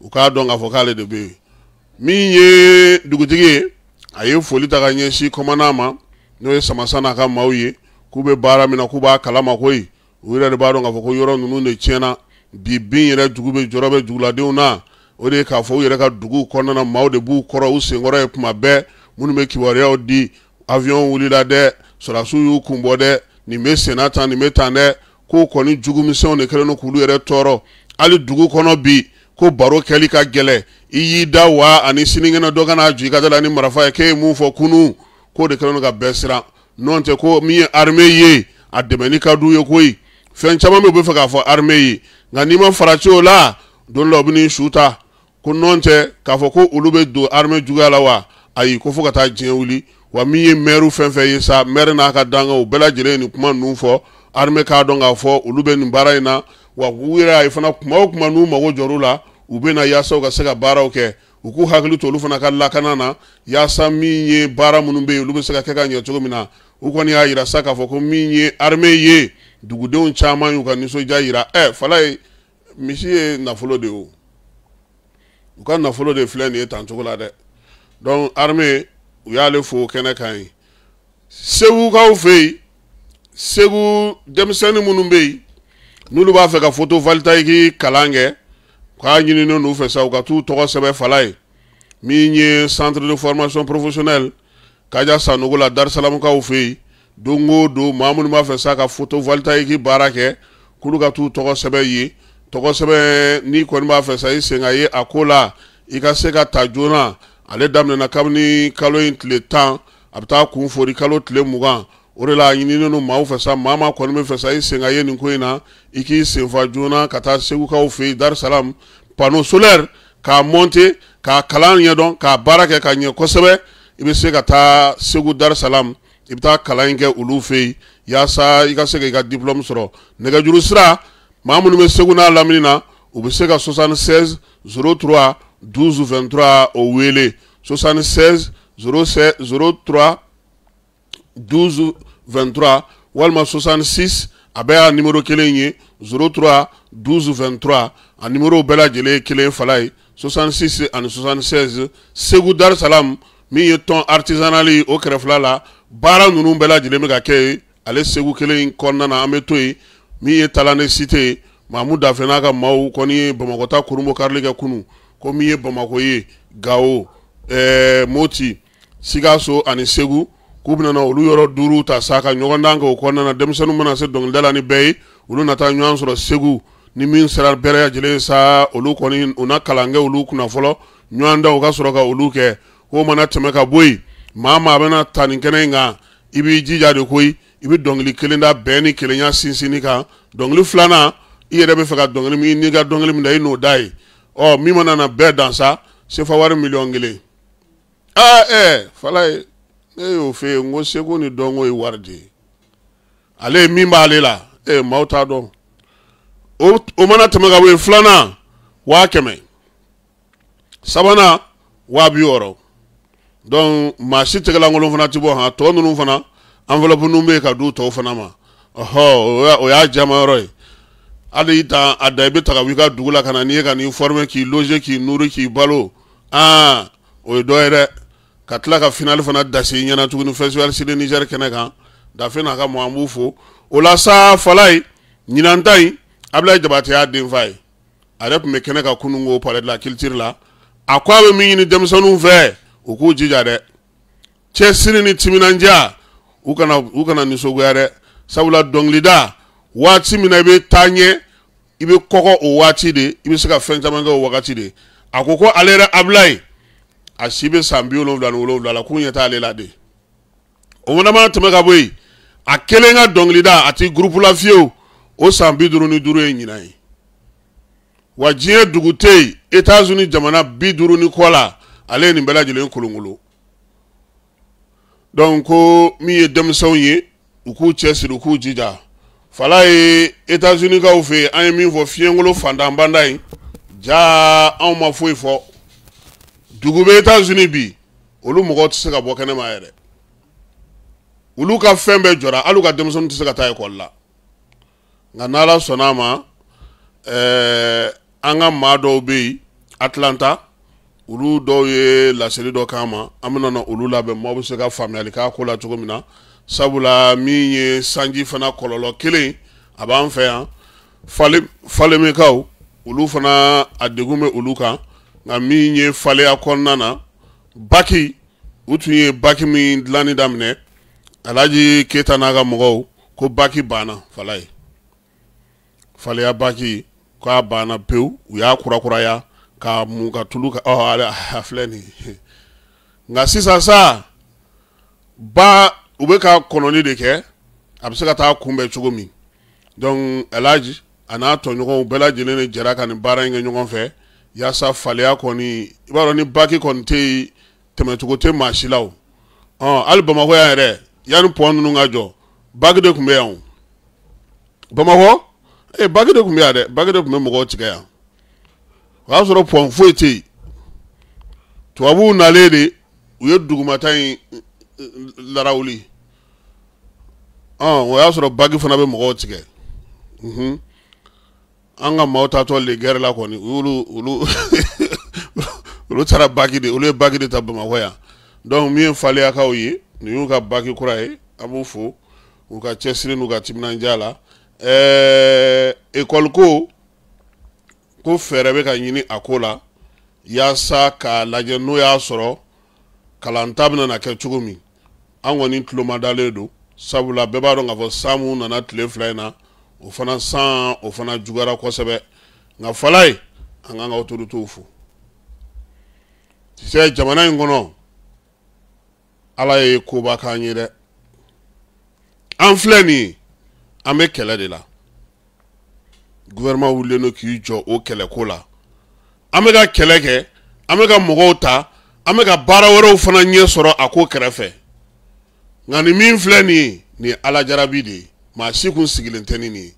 u k'a dɔn k'a fɔ k'ale de bɛ min ye dugutigi ye a ye foli ta ka ɲɛsin kɔmana ma n'o ye samasa n'a ka maaw ye k'u bɛ baara min na k'u b'a kalama koyi. u yɛrɛ de b'a dɔn k'a fɔ ko yɔrɔ ninnu de tiɲɛna bi bin yɛrɛ jugu bɛ jɔrɔ bɛ juguladenw na o de ye k'a fɔ u yɛrɛ ka duguw kɔnɔna na maaw de b'u kɔrɔ u senkɔrɔ ye kuma bɛɛ minnu bɛ kibaruyaw di avion wulila dɛ sɔrasiw y'u kun bɔ dɛ nin bɛ senna tan nin bɛ tan dɛ k'o kɔni jugumisɛnw de kɛlen don k'olu yɛrɛ tɔɔrɔ hali dugu kɔnɔ bi ko baro kɛli ka gɛlɛ i y'i da wa ani sinikɛnɛ dɔ ka n'a jɔ i ka da la ni marafa ye k'e ye mun fɔ kunu k'o de kɛlen don ka bɛɛ siran n'o tɛ ko min ye armée ye a dɛmɛli ka d'u ye koyi. fɛn caman bɛ u bɛ fɛ k'a fɔ armée ye nka n'i ma farati o la don dɔ bɛ n'i su ta ko nɔn tɛ k'a fɔ ko olu bɛ don armée juguya la wa ayi ko fo ka taa diɲɛ wuli wa min ye maire fɛn fɛn ye sa maire n'a ka dankaw bɛɛ lajɛlen ye nin kuma ninnu fɔ armée k'a dɔn k'a fɔ olu bɛ nin baara in na wa u yɛrɛ y'a fana kuma o kuma n'u mago jɔr'u la u bɛ na yaasa u ka se ka baaraw kɛ u k'u hakili to olu fana ka lakana na yaasa min ye baara minnu bɛ yen olu bɛ se ka kɛ ka ɲɛ cogo min na u kɔni y'a yira sa k'a fɔ ko min ye armée ye dugudenw caman y'u ka nisɔndiya yira ɛ fala ye misi ye nafolo de ye o u ka nafolo de filɛ nin ye tan cogo la dɛ donc armée u y'ale fo kɛnɛ kan ye segukaw fɛ yen segu denmisɛnnin minnu bɛ yen n'olu b'a fɛ ka photovoltaïque kalan kɛ u k'a ɲininen don fɛ sa u ka t'u tɔgɔ sɛbɛn fala ye min ye centre de formation professionnelle kaja sanogo la darisalamukaw fɛ yen Donkou, donkou, mamoun mwa fensa ka foto valita e ki barake Koulou katou tokon sebe ye Tokon sebe ni kwen mwa fensa e sengaye akou la Ika se ka ta jounan Ale damnen akam ni kaloyen tle tan Aptan konfori kaloyen tle mwgan Orelan yinine nou mwa fensa Mama kwen mwen fensa e sengaye nin kwen nan Iki se fwa jounan, kata segou ka oufe Dar salam, panon soler Ka monte, ka kalan yedon Ka barake, ka nye kosebe Ibe se kata segou dar salam i bɛ taa kalan in kɛ olu fɛ yen yaasa i ka se k'i ka diplôme sɔrɔ nɛgɛjuru sira maa minnu bɛ segu n'a lamini na u bɛ se ka 76 03 12 23 o wele 76 07 03 12 23 walima 66 a bɛɛ y'a numéro kelen ye 03 12 23 a numéro bɛɛ lajɛlen ye kelen fala ye 66 ani 76 segu dar salam min ye tɔn artisanal ye o kɛrɛfɛla la baara ninnu bɛɛ lajɛlen bɛ ka kɛ ale segu kelen in kɔnɔna na an bɛ to yen min ye talane site ye mahamudu dafɛ n'a ka maaw kɔni ye bamakɔta kurunbɔ karili kɛ kunu ko min ye bamako ye gawo ɛɛ moti sikaso ani segu k'u bɛna na olu yɔrɔ duuru ta sa ka ɲɔgɔn dan kɛ o kɔnɔna na denmisɛnninw bɛna se dɔnkilida la ni bɛɛ ye olu nata ɲɔgɔn sɔrɔ segu ni min sera bɛɛ lajɛlen sa olu kɔni u na kalan kɛ olu kunna fɔlɔ ɲɔgɔn dan u ka sɔrɔ ka olu kɛ k'o mana tɛmɛ ka bɔ yen maa maa bɛna ta nin kɛnɛ in kan i b'i jija de koyi i bɛ dɔnkili kelen da bɛn ni kelenya sinsinni kan dɔnkili filanan i yɛrɛ bɛ fɛ ka dɔnkili min n'i ka dɔnkili min da i n'o da ye ɔ min mana na bɛɛ dansa sefa wari miliyɔn kelen aa ɛɛ fala ye ne y'o f'e ye n ko seko ni dɔnko ye wari de ye ale ye min b'ale la ee maaw t'a dɔn o o mana tɛmɛ ka bɔ yen filanan waa kɛmɛ sabanan waa bi wɔɔrɔ donc maa si tɛgɛlankolon fana ti bɔ han tɔ ninnu fana enveloppe ninnu bɛ ka di tɔw fana ma ɔhɔ o y'a jamayɔrɔ ye hali y'i ta a da i bɛ taga i ka dugu la ka na n'i ye ka n'i former k'i loger k'i nourrir k'i balo aa o ye dɔ ye dɛ ka tila ka finale fana dasi ɲɛna tuguni festival sud niger kɛnɛ kan dafe n'a ka mɔ an b'u fo o oh, la sa fala in ɲinan ta abilayi jabate y'a denfa ye a yɛrɛ tun bɛ kɛnɛ kan kunun ko palais de la culture la a ko a bɛ min ɲini denmisɛnninw fɛ. u k'u jija dɛ cɛsiri ni timinandiya u kana u kana nisɔngoya dɛ sabula dɔnkilida waati min na i bɛ taa ɲɛ i bɛ kɔkɔ o waati de i bɛ se ka fɛn caman kɛ o wagati de a ko ko ale yɛrɛ abilayi a si bɛ san bi wolonwula ni wolonwula la k'u ɲɛ t'ale la de o mana mana tɛmɛ ka bɔ yen a kelen ka dɔnkilida a ti gurupu la fiyewu o san bi duuru ni duuru ye ɲinan ye wa diɲɛ dugu tɛ yen Etats-Unis jamana bi duuru ni kɔ la. ale ye nin bɛɛ lajɛlen kolonkolon donc ko min ye denmisɛnw ye u k'u cɛ siri u k'u jija fala ye états-unis kaw fɛ yen an ye min fɔ fiɲɛkolo fantan banda in ja anw ma foyi fɔ dugu bɛ états-unis bi olu mɔgɔw tɛ se ka bɔ kɛnɛma yɛrɛ olu ka fɛn bɛɛ jɔra hali u ka denmisɛnninw tɛ se ka taa ekɔli la nka n'ala sɔnna a ma ɛɛ an ka maa dɔw bɛ yen atlanta olu dɔw ye laseli dɔ k'an an bɛna na olu labɛn maaw be se ka faamuyali k'a ko la cogo min na sabula min ye sanji fana kɔlɔlɔ kelen a b'an fɛ yan falemekaw olu fana a degun bɛ olu kan nka min ye faleya kɔnɔna na baki u tun ye baki min dilani daminɛ alaji keta n'a ka mɔgɔw ko baki banna fala ye faleya baki k'a banna pewu u y'a kurakuraya ka mun ka tulu ka sa ba u bɛ ka kɔnɔni de kɛ a bɛ se ka taa kunbɛn cogo min donc alhaji a n'a tɔɲɔgɔnw bɛɛ lajɛlen de jɛra ka nin baara in kɛ ɲɔgɔn fɛ yaasa faleya kɔni i b'a ni baki kɔni tɛ yen tɛmɛcogo tɛ maa si la o ɔ hali bamakɔ yan yɛrɛ yanni pɔn eh, ninnu ka jɔ baki de tun de tun bɛ yan dɛ baki mɔgɔw tigɛ o y'a sɔrɔ pɔn foyi tɛ yen tubabuw u ye dugumata in larawuli o y'a sɔrɔ bagi fana be mɔgɔw tigɛ mhm. an ka maaw taatɔ le gɛrɛ la kɔni olu olu olu (laughs) taara baki de olu ye baki de ta bamakɔ yan donc min ye faleyakaw ye nin y'u ka baki kura ye an b'u fo u ka cɛsiri n'u ka timinandiya la ɛɛ eh, ekɔli ko ko fɛɛrɛ bɛ ka ɲini a ko la yaasa k'a lajɛ n'o y'a sɔrɔ kalanta benana kɛ cogo min an kɔni tulo ma dalen sabula bɛɛ b'a dɔn k'a fɔ saamu nana tile fila in na o fana san o fana jugara kosɛbɛ nka fala ye an k'an ka otoritew fo sise jamana yi kɔnɔ ala ye koba k'an ye dɛ an filɛ nin an be kɛlɛ de la gouvernement wulilen don k'i jɔ o kɛlɛko la an bɛ ka kɛlɛ kɛ an bɛ ka mɔgɔw ta an bɛ ka baara wɛrɛw fana ɲɛ sɔrɔ a ko kɛrɛfɛ nka nin min filɛ nin ye nin ye alajarabi de ye maa si kun sigilen tɛ ni nin ye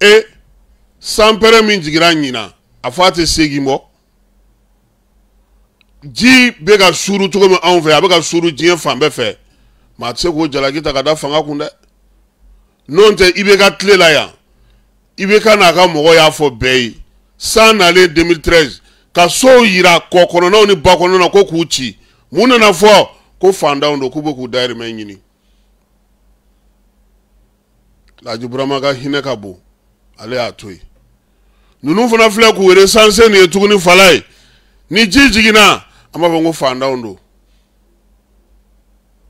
e sanpɛrɛ min jiginra ɲina a fɔ a tɛ segin bɔ ji bɛ ka suuru cogo min anw fɛ a bɛ ka suuru diɲɛ fan bɛɛ fɛ maa tɛ se k'o jalaki ta ka da fanga kun dɛ n'o tɛ i bɛ ka tile la yan i n'a ka mɔgɔ y'a fɔ bɛɛ ye san nalen 2013 ka sow yira kɔ kɔnɔnaw ni ba na ko k'u ci mun nana fɔ ko fantanw don k'u bɛ k'u dayirimɛ ɲini laji burama ka hinɛ ka bon ale y'a to yen ninnu fana filɛ k'u resanse nin ye tuguni fala ye ni ji jiginna an b'a fɔ ko fantanw don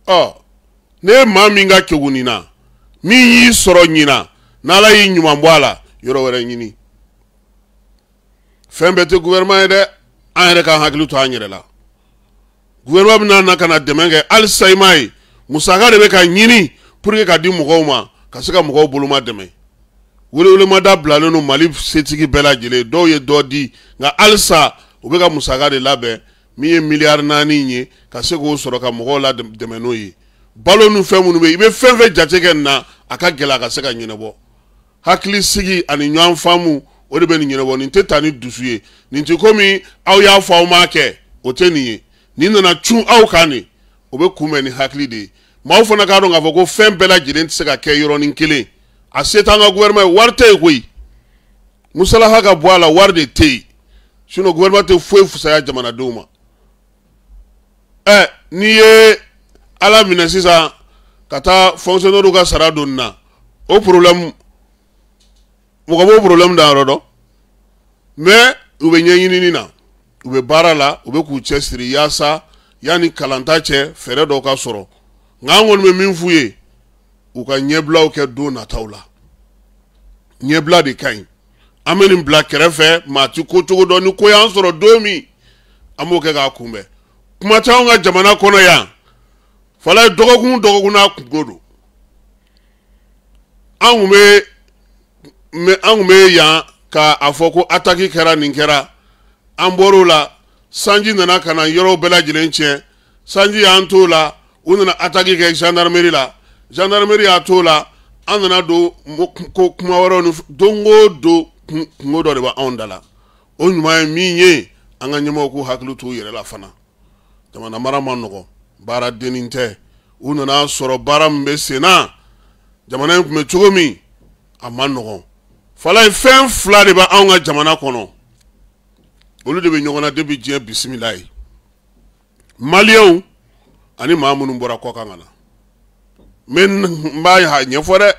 ɔ ne ye maa min ka kegu min y'i sɔrɔ ɲinan n'ala y'i ɲuman bɔ a la yɔrɔ wɛrɛ ɲini fɛn bɛɛ tɛ gouvernement ye dɛ an yɛrɛ k'an hakili to an yɛrɛ la gouvernement bɛna na ka na dɛmɛ kɛ halisa i m'a ye musaka de bɛ ka ɲini pour que ka di mɔgɔw ma ka se ka mɔgɔw boloma dɛmɛ welewelemada bilalen don mali setigi bɛɛ lajɛlen dɔw ye dɔ di nka halisa u bɛ ka musaka de labɛn min ye miliyari naani ye ka se k'o sɔrɔ ka mɔgɔw la n'o ye balo ni fɛn minnu bɛ yen i bɛ fɛn fɛn jate kɛ nin na a ka gɛlɛ a ka se ka ɲɛnabɔ hakili sigi ani ɲɔgɔn faamu o de bɛ nin ɲɛnabɔ nin tɛ ta ni dusu ye nin tɛ komi aw y'a fɔ aw m'a kɛ o tɛ nin ye nin nana cun aw kan de o bɛ kunbɛn ni hakili de ye maaw fana k'a dɔn k'a fɔ ko fɛn bɛɛ lajɛlen tɛ se ka kɛ yɔrɔnin kelen a se t'an ka gouvernement ye wari tɛ yen koyi musalaha ka bɔ a la wari de tɛ yen tɛ foyi fusaya jamanadenw ma ɛ n'i ye ala minɛ sisan ka taa fonctionnaire ka sara don nin na o problème mɔgɔ b'o problème da yɔrɔ dɔn mais u bɛ ɲɛɲinini na u bɛ baara la u bɛ k'u cɛsiri yaasa yanni kalanta cɛ fɛɛrɛ dɔw ka sɔrɔ nka an kɔni bɛ min f'u ye u ka ɲɛbilaw kɛ don nataw la ɲɛbila de ka ɲi an bɛ nin bila kɛrɛfɛ maa ti ko cogo dɔn ni ko y'an sɔrɔ don min an b'o kɛ k'a kunbɛn kuma tɛ anw ka jamana kɔnɔ yan fala dɔgɔkun dɔgɔkun n'a kunko don an tun bɛ mɛ an kun bɛ yan ka a fɔ ko ataki kɛra nin kɛra an bɔr'o la sanji nana ka na yɔrɔw bɛɛ lajɛlen tiɲɛ sanji y'an t'o la u nana ataki kɛ gendarmerie la gendarmerie y'a t'o la an nana don ko kuma wɛrɛw ni don o don kungo dɔ de bɛ anw da la o ɲuman ye min ye an ka ɲɛmɔgɔw k'u hakili t'u yɛrɛ la fana jamana mara ma nɔgɔn baara dennin tɛ u nana sɔrɔ baara min bɛ sen jamana in tun bɛ cogo min a ma nɔgɔn fala ye fɛn fila de bɛ anw ka jamana kɔnɔ olu de bɛ ɲɔgɔn na debi diɲɛ bisimila ye maliyɛnw ani maa minnu bɔra kɔkan ka na n b'a ɲɛfɔ dɛ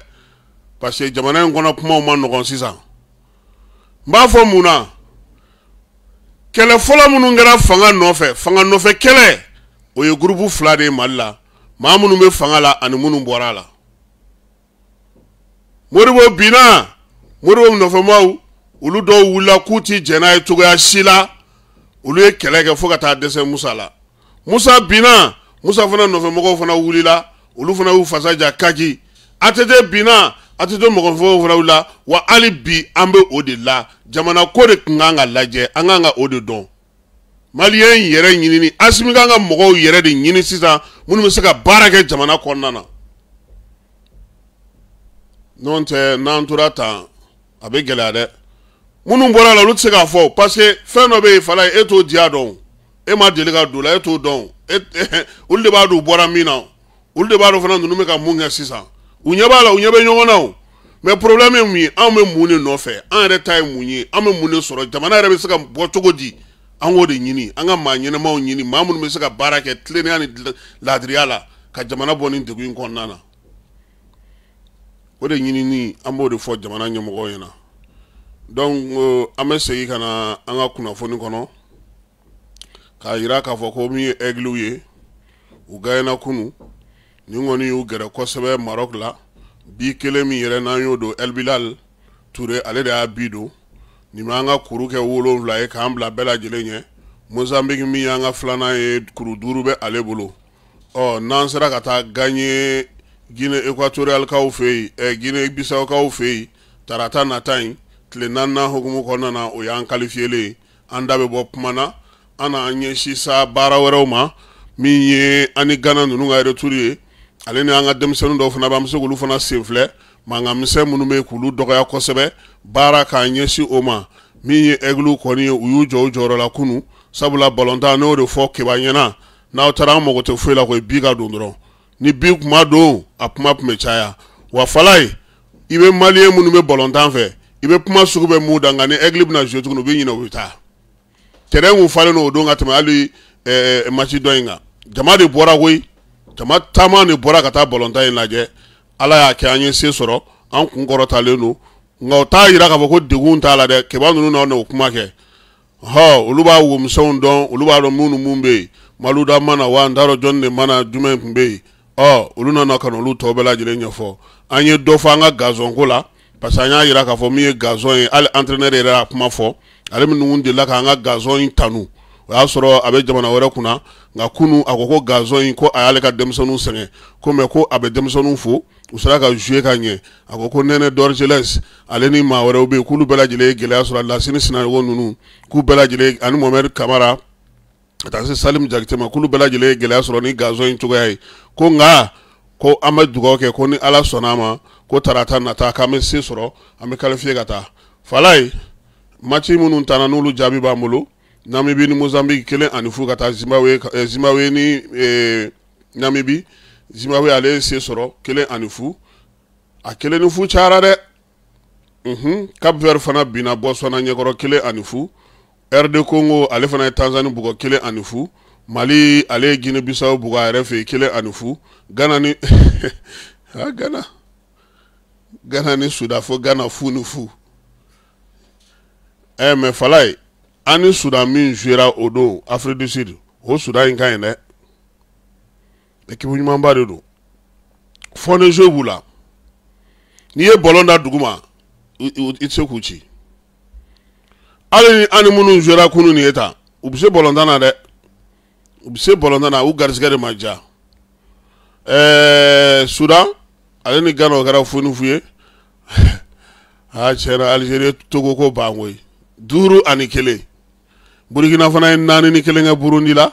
parce que jamana in kɔnɔ kumaw ma nɔgɔn sisan n b'a fɔ mun na kɛlɛ fɔlɔ minnu kɛra fanga nɔfɛ fanga nɔfɛ kɛlɛ o ye gurupu fila de ye mali la maa minnu bɛ fanga la ani minnu bɔra a la moribo binna moriw nɔfɛmaw olu dɔw wulila k'u ti jɛn n'a ye cogoya si la olu ye kɛlɛ kɛ fo ka taa dɛsɛ musa la musa binna musa fana nɔfɛmɔgɔw fana wulila olu fana y'u fasa ja kaki atete binna atete mɔgɔfɛnw fana wulila wa hali bi an bɛ o de la jamana ko de tun kan ka lajɛ an kan ka o de dɔn maliyɛn yɛrɛ ɲinini asimi kan ka mɔgɔw yɛrɛ de ɲini sisan minnu bɛ se ka baara kɛ jamana kɔnɔna na n'o tɛ n'an tora tan a bɛ gɛlɛya dɛ minnu bɔra la olu tɛ se k'a fɔ parce que fɛn dɔ bɛ yen fala e t'o diya dɔn e ma deli ka don o la e t'o dɔn e, (laughs) olu de b'a dɔn u bɔra min na olu de b'a dɔn fana ninnu bɛ ka mun kɛ sisan u ɲɛ b'a la u ɲɛ bɛ ɲɔgɔn na o mɛ problème ye mun ye anw bɛ mun de nɔfɛ an yɛrɛ ta ye mun ye an bɛ mun de sɔrɔ jamana yɛrɛ bɛ se ka bɔ cogo di an k'o de ɲini an ka maa ɲɛnɛmaw ɲini maa minnu bɛ se ka baara kɛ tilennenya ni laadiriya la ka jamana bɔ nin degun in kɔnɔna na o de ɲinini an b'o de fɔ jamana ɲɛmɔgɔ ɲɛna donc euh, an bɛ segin ka na an ka kunnafoni kɔnɔ k'a yira k'a fɔ ko min ye aigliw ye u gayana kunu nin kɔni y'u gɛrɛ kosɛbɛ marɔk la bi kelen min yɛrɛ n'an y'o don elbilal ture ale de y'a bi don nin b'an ka kuru kɛ wolonfila ye k'an bila bɛɛ lajɛlen ɲɛ mozambiki min y'an ka filanan ye kuru duuru bɛ ale bolo ɔ n'an sera ka taa gaɲe gine ekwatoriyalikaw fɛ yen eh, ɛ gine bisawukaw fɛ yen tarata nata in tile naaninan hukumu kɔnɔna o y'an kalifiyelen ye an da be bɔ kuma na an ɲɛsi sa baara wɛrɛw ma min ye an ni ghana ninnu ka retour ye ale ni an ka denmisɛnnin dɔw fana bɛ an se k'olu fana sen filɛ mankanmisɛn minnu bɛ k'olu dɔgɔya kosɛbɛ baara k'an ɲɛsin o ma min ye ɛgiliw kɔni ye u y'u jɔ u jɔyɔrɔ la sabula balɔntan ne y'o de fɔ kibaɲɛna n'aw taara an mago tɛ foyi la ko bi ka don dɔrɔn ni bi kuma don a kuma tun bɛ caya wa fala ye i bɛ maliyɛn minnu bɛ balontan fɛ i bɛ kuma sugu bɛ mun da nka ni ɛgili bɛna zuye tuguni u bɛ ɲinɛ u bɛ taa tɛrɛn kun falen don o don ka tɛmɛ hali ɛɛ masi dɔ in kan jama de bɔra koyi jama caman de bɔra ka taa balontan in lajɛ ala y'a kɛ an ye se sɔrɔ an kun kɔrɔtalen don nka o t'a yira k'a fɔ ko degun t'a la dɛ kɛba ninnu n'aw o kuma kɛ hɔ olu b'a womisɛnw dɔn olu b'a dɔn minnu mun bɛ yen maluda mana wa n t'a dɔn jɔnni de mana jumɛn tun bɛ yen ɔ olu nana ka na olu tɔw bɛɛ lajɛlen ɲɛfɔ an ye dɔ fɔ an ka gazonko la parce que an y'a yira k'a fɔ min ye gazon ye hali entraîneur yɛrɛ y'a kuma fɔ ale minnu delila k'an ka gazon in tanu o y'a sɔrɔ a bɛ jamana wɛrɛ kunna nka kunu a ko ko gazon in ko a y'ale ka denmisɛnninw sɛgɛn ko mɛ ko a bɛ denmisɛnninw fo u sera ka jouer ka ɲɛ a ko ko nɛnɛ dorgeles ale ni maa wɛrɛw bɛ yen k'olu bɛɛ lajɛlen ye gɛlɛya sɔrɔ lasini sinayogo ninnu k'u bɛɛ lajɛlen ani momɛdi kamara ka taa se salimu jakite ma k'olu bɛɛ lajɛlen ye gɛlɛya sɔrɔ ni gazo in cogoya ye ko nka ko an bɛ dugawu kɛ ko ni ala sɔnna a ma ko tarata nata k'an bɛ se sɔrɔ an bɛ kalifiye ka taa fala ye mati minnu tana n'olu jaabi b'an bolo namibi ni mozambique kelen ani fu ka taa zimbabwe eh, zimbabwe ni eh, namibi zimbabwe ale ye se sɔrɔ kelen ani fu a kelen ni fu cayara dɛ unhun cap vert fana binna bɔsɔnna ɲɛkɔrɔ kelen ani fu rd congo ale fana ye tanzani bugɔ kelen ani fu mali ale ye guinée bissau bugɔ a yɛrɛ fɛ yen kelen ani fu ghana ni ha (laughs) ah, ghana ghana ni sudan fo ghana fu ni fu ɛ eh, mɛ fala ye an ni sudan min zuera o don afrique du sud o sudan in ka ɲi dɛ ekipu ɲumanba de don fɔ ni jeu b'u la n'i ye bɔlɔn da dugu ma i tɛ se k'u ci hali ni an ni minnu zera kunun nin ye tan u bɛ se balontan na dɛ u bɛ se balontan na u garisɛgɛ de ma ja ɛɛ sudan ale ni gana o kɛra foni fu ye (laughs) aa tiɲɛ na alizeri togo ko ban koyi duuru ani kelen burukina fana ye naani ni kelen kɛ burundi la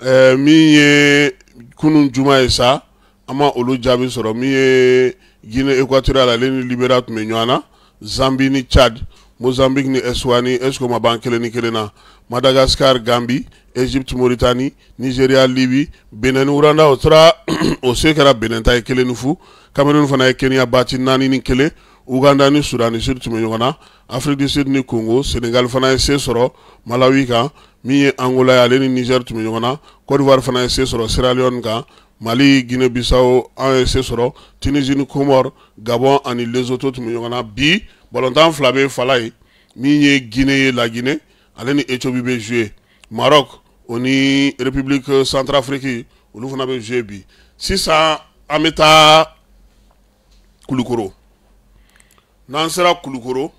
ɛɛ min ye kunun juma ye sa an ma olu jaabi sɔrɔ min ye guinée equatoriale ale ni libéria tun bɛ ɲɔgɔn na zambi ni chad. mozambique ni eswani est ce que ma ban kelen ni kelen na madagascar gambi égypte mauritanie nigeria libi benin ni uranda o taara o (coughs) se kɛra benin ta ye kelen ni fu kamerun fana ye kenya bati naani ni kelen uganda ni sudan ni sud tun bɛ ɲɔgɔn na afrique du sud ni congo senegal fana ye se sɔrɔ malawi kan min ye angola ye ale ni niger tun bɛ ɲɔgɔn na cote d'ivoire fana ye se sɔrɔ sierra leone kan mali guinée bissau an ye se sɔrɔ tunisie comore gabon ani lesoto tun bɛ ɲɔgɔn na bi balontan fila bɛ fala ye min ye guinée ye la guinée ale ni ethiopie bɛ jouer maroc o ni république centrafrique olu fana bɛ jouer bi sisan an bɛ taa kulukoro n'an sera kulukoro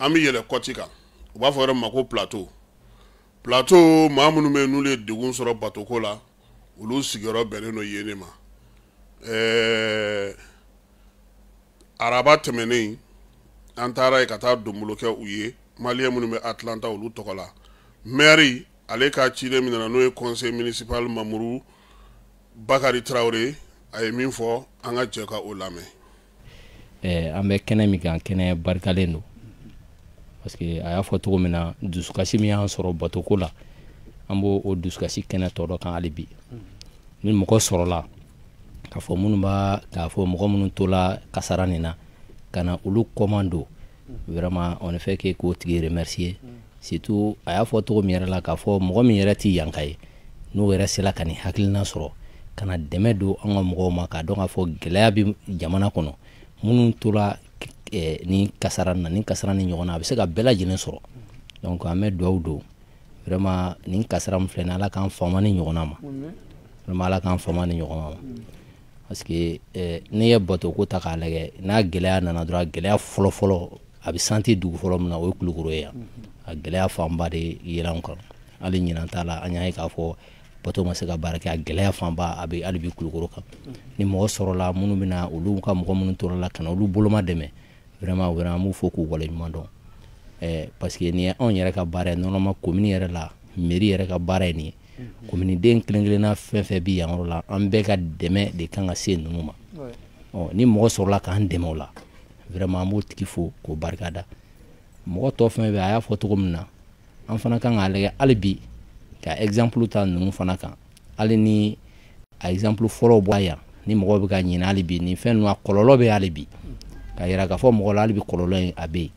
an bɛ yɛlɛ kɔti kan u b'a fɔ yɔrɔ min ma ko plateau plateau maa minnu bɛ yen n'olu ye degun sɔrɔ batoko la. olu sigiyɔrɔ bɛnnen don yen ma ɛɛ eh, araba tɛmɛnen an taara yen ka taa donbolo kɛ u ye maliyɛn minnu bɛ atlanta olu tɔgɔ la mɛri ale ka ciden min nana n'o ye conseil municipal mamuru bakari tarawele a ye min fɔ an ka jɛ ka o lamɛn. ɛɛ eh, an bɛ kɛnɛ min kan kɛnɛ barikalen don parce que a y'a fɔ cogo min na dusukasi min y'an sɔrɔ batoko la an b'o o dusukasi kɛnɛ tɔ dɔ kan hali bi ni mɔgɔ sɔrɔla k'a fɔ minnu b'a k'a fɔ mɔgɔ minnu to kasara nin na ka na olu kɔman don vraiment on ne fait k'o tigi remercier surtout a y'a fɔ cogo min yɛrɛ la k'a fɔ mɔgɔ min yɛrɛ tɛ yanka ye n'o yɛrɛ sera ka nin hakilina sɔrɔ ka na dɛmɛ don an ka mɔgɔw ma k'a dɔn k'a fɔ gɛlɛya bi jamana kɔnɔ minnu tola ni kasara na ni kasara ni ɲɔgɔn a bɛ se ka bɛɛ lajɛlen sɔrɔ donc an bɛ dugawu don vraiment nin kasira min filɛ ni ala k'an faama ni ɲɔgɔnna ma vraiment ala k'an faama ni ɲɔgɔnna ma parce que eh, n'i ye batoko ta k'a lajɛ n'a gɛlɛya nana dɔrɔn a gɛlɛya fɔlɔfɔlɔ a bɛ santi dugu fɔlɔ min na o ye kulukoro ye yan a gɛlɛya fanba de yera kan hali ɲinan t'a la an y'a ye k'a fɔ bato ma se ka baara kɛ a gɛlɛya fanba a bɛ hali bi kulukoro kan ni mɔgɔ sɔrɔla minnu bɛna olu ka mɔgɔ minnu tɔɔrɔ la ka na olu boloma dɛmɛ vraiment vraiment an b'u fo k'u waleɲuman dɔn Parce que nin anw yɛrɛ ka baara ye nɔnɔma komini yɛrɛ la meri yɛrɛ ka baara ye nin ye komden kelen-kelenna fɛn fɛn bɛ yanyɔrɔ la an bɛɛ ka dɛmɛ de kan ka se ninnu ma ɔ ni mɔgɔ sɔrɔla k'an dɛmɛ la vraiment an b'o tigi fo k'o barikada mɔgɔ tɔ fɛn bɛ a y'a fɔ cogo min na an fana kan k'a lajɛ hali bi ka exemple ta ninnu fana kan hali ni azanp fɔlɔ bɔ a yan ni mɔgɔ bɛ ka ɲinin halibi nin fɛn a kɔlɔlɔ bɛ halibi ka jira k'a fɔ mɔgɔ halibi kɔlɔlɔ in a bɛ yen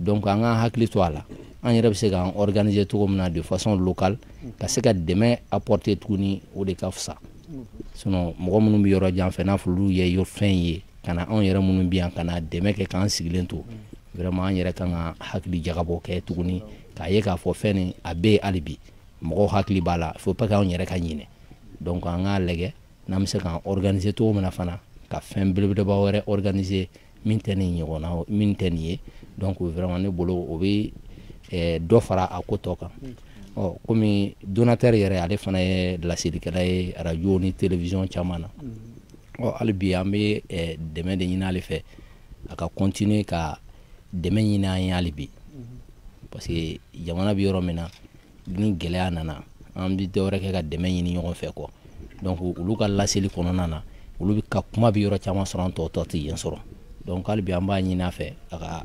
donc an ka hakili to a la an yɛrɛ be se kaan organise cogo mina de façon locale ka se ka dɛmɛ apporter tuguni o de ka fisa sinon mɔgɔ minnu bɛ yɔrɔ jan n'a fɔ ye fɛn ye ka na anw yɛrɛ minnu bɛ ka na dɛmɛ kɛ k'an sigilen to vraiment an yɛrɛ kan ka hakili jagabɔ kɛ tuguni mm. k'a ye k'a fɔ fɛn nin a bɛ yen hali mɔgɔw hakili b'a la faut pas qu'anw yɛrɛ ka ɲinɛ donc an k'a lajɛ n'an bɛ se k'an organiser cogo min na fana ka fɛn belebeleba wɛrɛ organiser min tɛ nin ɲɔgɔnna min tɛ nin ye donc vraiment ne bolo o bɛ eh, dɔ fara a ko tɔ kan ɔ oh, komi donateur yɛrɛ ale fana ye laselikɛla ye radio ni télévision caman na ɔ oh, hali bi an bɛ eh, dɛmɛ de ɲini ale fɛ a ka continuer ka dɛmɛ ɲini an ye hali bi parce que jamana bɛ yɔrɔ min na ni gɛlɛya nana an bɛ dɔ wɛrɛ kɛ ka dɛmɛ ɲini ɲɔgɔn fɛ kɔ donc olu ka laseli kɔnɔna na olu ka kuma bɛ yɔrɔ caman sɔrɔ an tɔ tɔ tɛ yen sɔrɔ donc hali bi an b'a ɲini a fɛ a ka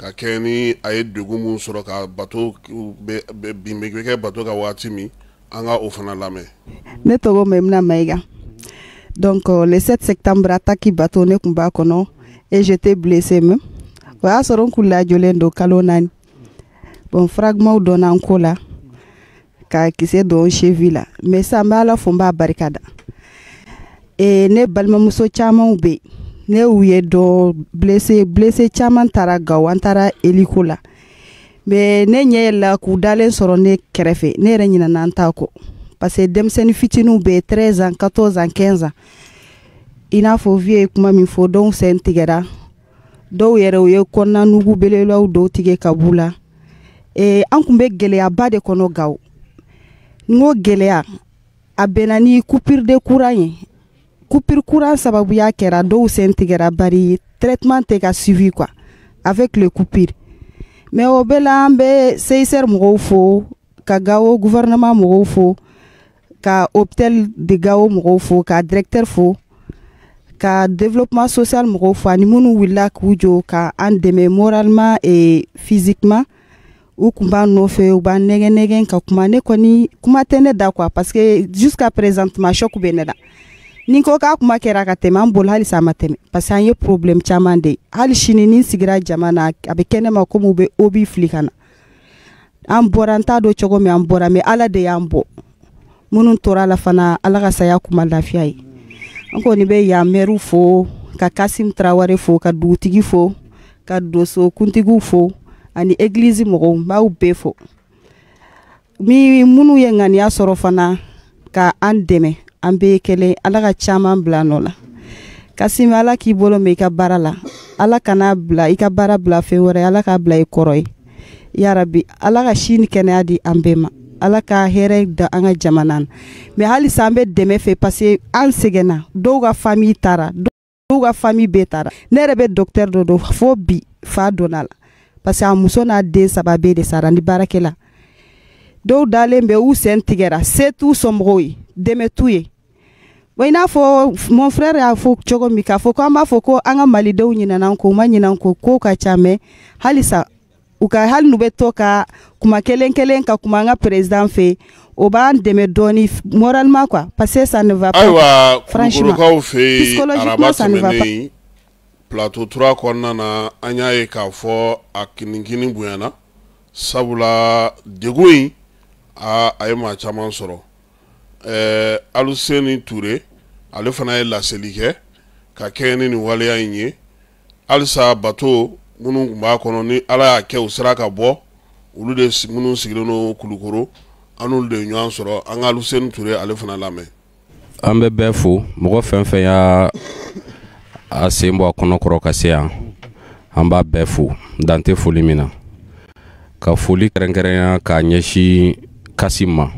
ka kɛ ni a ye degun mun sɔrɔ ka bato bin bɛ kɛ bato ka waati min an ka o fana lamɛn ne tɔgɔ maimuna mayiga donc euh, le 7 septembre ataki bato ne kun b'a kɔnɔ et j'étais blessé même o y'a sɔrɔ n kun lajɔlen don kalo naani bon fragmaw dɔnna n ko la ka kisɛ dɔn chevi la mais sisan n b'a la fo n b'a barika da e ne balimamuso caamanw be yen ne y'u ye dɔ blese blese caaman taara gawo an taara eliko la mɛ ne ɲɛ yɛlɛla k'u dalen sɔrɔ ne kɛrɛfɛ ne yɛrɛ ɲinana an t'a kɔ parce que denmisɛni fitiniw be 13 ans 14 ans 15 ans i n'a fɔ vie ye kuma min fɔ dɔw sɛn tigɛra dɔw yɛrɛ u ye kɔnɔna nugu belelaw dɔw tigɛ ka b'u la e, an kun be gwɛlɛyaba de kɔnɔ gawo n ko gwɛlɛya a bɛnna ni coupure de courant ye coupure courant sababuya ya kera sen tigɛra bari traitement tɛ ka suivi quoi avec le coupure mais o bɛɛ la an fo ka gawo gouvernement mɔgɔw fo ka hôtel de gawo mɔgɔw fo ka directeur fo ka développement social mɔgɔw fo ani minnu wulila k'u ka an moralement et physiquement ou kun b'a nɔfɛ u b'a nɛgɛnɛgɛn ka kuma ne kɔni kuma tɛ da quoi parce que jusqu'à présent choc bɛ ni ko k'a kuma kɛra ka tɛmɛ an bolo halisa a ma tɛmɛ parce que an ye problème caman de hali sini ni sigira jama na a bɛ kɛnɛ ma komi u bɛ obi fili ka na an bɔra an t'a dɔn cogo min an bɔra mais ala de y'an bɔ minnu tora la fana ala ka saya kuma lafiya ye an kɔni be yan mɛriw fo ka kasim taraware fo ka dugutigi fo ka doso kuntigiw fo ani eglizi mɔgɔw n b'aw bɛɛ fo mi minnu ye ŋaniya sɔrɔ fana ka an dɛmɛ an bee ye kelen ala ka caman bila nɔ la kasi ala k'i bolo mɛn i ka baara la ala kana bila i ka baara bila fɛn wɛrɛ ala k'a bila i kɔrɔ ye yarabi ala ka si ni kɛnɛya di an bɛɛ ma ala ka hɛrɛ da an ka jamana na mɛ halisa an bɛ dɛmɛ fɛ parce an sɛgɛnna dɔw ka fami taara dɔw ka fami bɛɛ taara ne yɛrɛ bɛ dɔktɛri dɔ dɔ fo bi fa donna la parce que a muso n'a den saba bɛɛ de sara ni baarakɛla dɔw dalen bɛ u sen tigɛra se t'u somɔgɔw ye dɛmɛ t'u ye wa i n'a fɔ mon frère y'a fɔ cogo min k'a fɔ ko an b'a fɔ ko an ka malidenw ɲinana ko u ma ɲinan ko kow ka ca mɛn halisa u ka hali n'u bɛ to ka kuma kelen kelen ka kuma an ka président fɛ o b'an dɛmɛ dɔɔni moralement quoi parce que ça ne va pas ayiwa kulukorokaw fɛ yen araba tɛmɛnen plateau tura kɔnɔna na an y'a ye k'a fɔ a kininkini bonyana sabula degun in a a ye maa caman sɔrɔ ɛɛ eh, aluseni ture ale fana ye laseli kɛ ka kɛɲɛ ni nin waleya in ye halisa bato minnu tun b'a kɔnɔ ni ala y'a kɛ u sera ka bɔ olu de minnu sigilen don kulukoro an n'olu de ɲɔgɔn sɔrɔ an ka aluseni ture ale fana lamɛn. an bɛ bɛɛ fo mɔgɔ fɛn fɛn y'a a sen bɔ a kɔnɔ kɔrɔ ka se yan an b'a bɛɛ fo dan tɛ foli min na ka foli kɛrɛnkɛrɛnya k'a ɲɛsin kasi ma.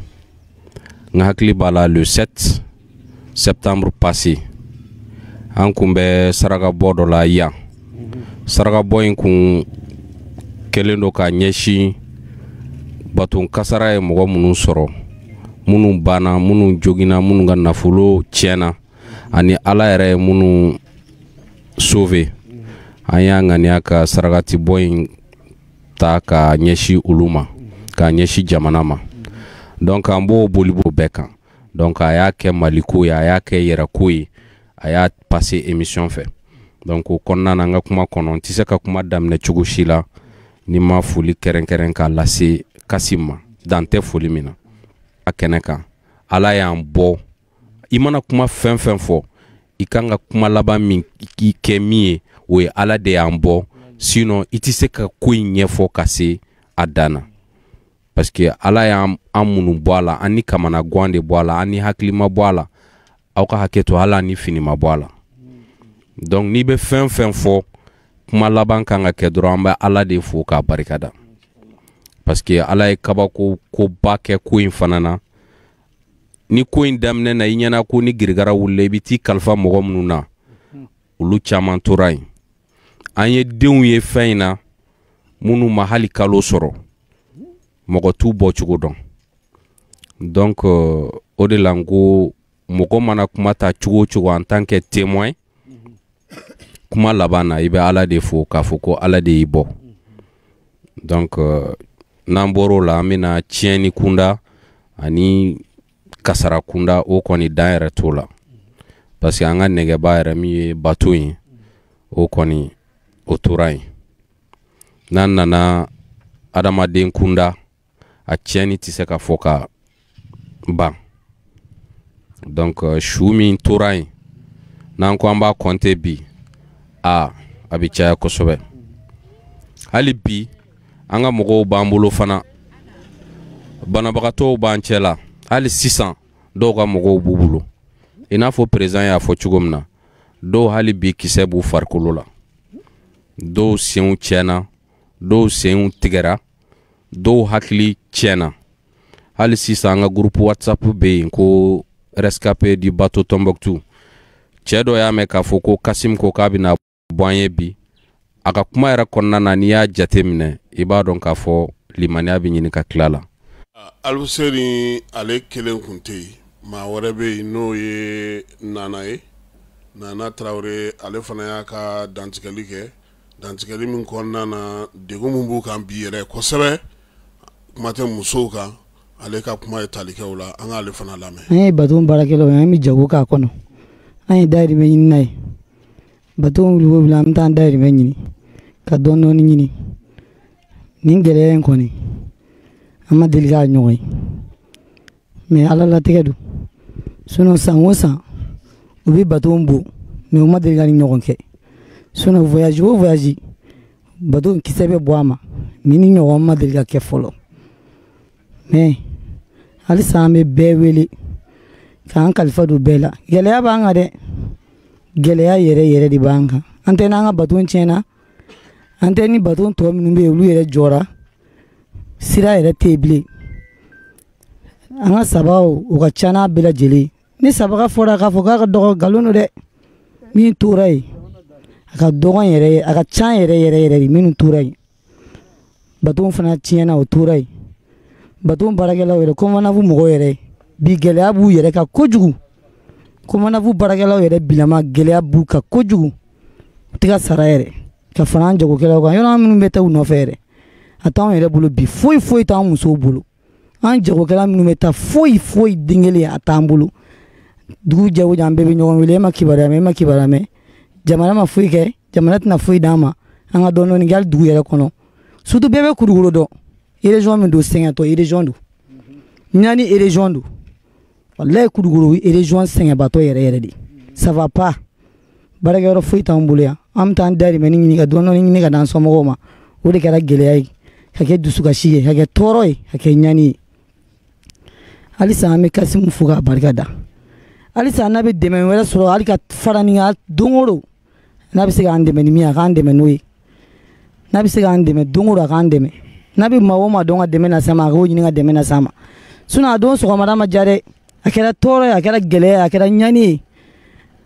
nga hakili b'a la le 7 septembre passé an kun bɛ sarakabɔ dɔ la yan sarakabɔ bɔ kun kelen do k'a ɲɛsi baton kasara ye mɔgɔ minnu sɔrɔ minnu banna minnu jogina minnu ka nafolo tiɲɛna ani ala yɛrɛ ye minnu sove an y'a ŋaniya ka sarakati bɔ in ta k'a ɲɛsi olu ma k'a ɲɛsi jamana ma donc an b'o boli b'o bɛɛ kan donc a y'a kɛ mali ye a y'a kɛ yɛrɛ ye a y'a pase émission fɛ donc o kɔnɔna na n ka kuma kɔnɔ n tɛ se ka kuma daminɛ cogo si la ni ma foli kɛrɛnkɛrɛn k'a lase kasi ma dan tɛ foli min na a kɛnɛ kan ala y'an bɔ i mana kuma fɛn fɛn fɔ i kan ka kuma laban min k'i kɛ min ye o ye ala de y'an bɔ sinɔn i tɛ se ka ko ɲɛfɔ ka se a dan na paske ala ya an minnu bɔ a la an ni kamana gan de bɔ a la an ni hakilima bɔ a la aw ka hakɛ to hali ni fini ma bɔ a la donc n'i bɛ fɛn fɛn fɔ kuma laban kan ka kɛ dɔrɔn an bɛ ala de fo k'a barikada parce que ala ye kabako koba kɛ ko in fana na ni ko in daminɛ na i ɲɛna ko ni girigara wulila i bi t'i kalifa mɔgɔ minnu na olu caman tora yen an ye denw ye fɛn in na minnu ma hali kalo sɔrɔ mɔgɔ t'u bɔ cogo dɔn donc uh, o de la n ko mɔgɔ mana kuma ta cogo cogo en tant que témoin kuma laban na i bɛ ala de fo k'a fɔ ko ala de y'i bɔ donc uh, n'an bɔr'o la an bena tiɲɛni kunda ani kasara kunda o kɔni dan yɛrɛ t'o la parce que an ka nɛgɛba yɛrɛ min ye bato ye o kɔni o tora yen n'an nana adamaden kunda a tiɲɛni tɛ se ka fɔ ka ban donc euh, su min tora yen n'an ko an b'a kɔnte bi a a bɛ caya kosɛbɛ hali bi an ka mɔgɔw b'an bolo fana banabagatɔw b'an cɛla hali sisan dɔw ka mɔgɔw b'u bolo i n'a fɔ perezan y'a fɔ cogo min na dɔw hali bi kisɛ b'u farikolo la dɔw senw tiɲɛna dɔw senw tigɛra dɔw hakili tiɲɛna hali sisan an ka gurupu whatsapp be yen ko rescape di bato tombouctou cɛɛ dɔ y'a mɛn k'a fɔ ko kasim ko k'a bena bɔ an ye bi a ka kuma yɛrɛ kɔnɔna na n'i y'a jate minɛ i b'a dɔn k'a fɔ limaniya be ɲini ka kila la alfuseni ale kelen kun tɛ yen maa wɛrɛ be yen n'o ye nana ye nana tarawele ale fana y'a ka dantigɛli kɛ dantigɛli min kɔnɔna na min b'u kan bi yɛrɛ kosɛbɛ kuma musow kan ale ka kuma ye tali la an k'ale fana lamɛn an ye bato baarakɛlaw ye an bɛ jago k'a kɔnɔ an ye dayirimɛ ɲini n'a ye bato wuli o an bɛ taa an dayirimɛ ɲini ka dɔɔni dɔɔni ɲini nin gɛlɛya in kɔni an ma deli k'a ɲɔgɔn ye mɛ ala latigɛ don sinɔn san o san u bɛ bato bon mɛ u ma deli ka ni ɲɔgɔn kɛ sinɔn voyage o voyage bato kisɛ bɛ bɔ a ma ni ni ɲɔgɔn ma deli ka kɛ fɔlɔ mɛ halisa an bɛ bɛɛ wele k'an kalifa don bɛɛ la gɛlɛya b'an kan dɛ gɛlɛya yɛrɛ yɛrɛ de b'an kan an tɛ n'an ka bato tiɲɛna an tɛ ni bato tɔ minnu bɛ yen olu yɛrɛ jɔra sira yɛrɛ tɛ yen an ka sabaw o ka ca n'a bɛɛ ni sabaka fɔra k'a fɔ k'a ka dɔgɔ nkalon don dɛ min tora yen a ka dɔgɔ yɛrɛ a ka ca yɛrɛ yɛrɛ yɛrɛ de minnu tora yen bato fana tiɲɛna o tora yen bato baarakɛlaw yɛrɛ kɔmanafu mɔgɔw yɛrɛ bi gɛlɛya b'u yɛrɛ ka kojugu kɔmanafu baarakɛlaw yɛrɛ bilama gɛlɛya b'u kan kojugu u tɛ ka sara yɛrɛ ka fara an jagokɛlaw kan yɔrɔ an minnu bɛ taa u nɔfɛ yɛrɛ a t'anw yɛrɛ bolo bi foyi foyi t'an musow bolo an jagokɛla minnu bɛ taa foyi foyi den a t'an bolo dugu jɛ o jɛ an bɛɛ bɛ ɲɔgɔn wele e ma kibaruya mɛn e ma kibaruya mɛn jamana ma foyi kɛ jamana tɛna foyi d'an ma an ka dɔɔnin dɔɔnin kɛ hali dugu yɛrɛ kɔnɔ sutu bɛɛ bɛ kulukoro dɔn région min do sɛgɛntɔ région don ɲani région don walayi kulukoro région sɛgɛnbatɔ yɛrɛ yɛrɛ de ça va baarakɛyɔrɔ foyi t'an bolo yan an bɛ taa an dayirimɛ ni ɲini ka dɔɔni dɔɔni ɲini ka d'an somɔgɔw ma o de kɛra gɛlɛya ye ka kɛ dusukasi ye ka kɛ tɔɔrɔ ye ka kɛ ɲani ye halisa an bɛ kasimu fo k'a barika da halisa n'a bɛ dɛmɛ wɛrɛ sɔrɔ hali ka fara nin kan don o don n'a bɛ se k'an dɛmɛ ni min ye a k'an dɛmɛ n'o ye n'a bɛ se k'an dɛmɛ don o don a k'an dɛmɛ n'a bɛ maa o maa dɔn ka dɛmɛ na s'a ma a k'o ɲini ka dɛmɛ na s'a ma a don sɔgɔmada ma diya dɛ a kɛra tɔɔrɔ ye a kɛra gɛlɛya ye a kɛra ɲani ye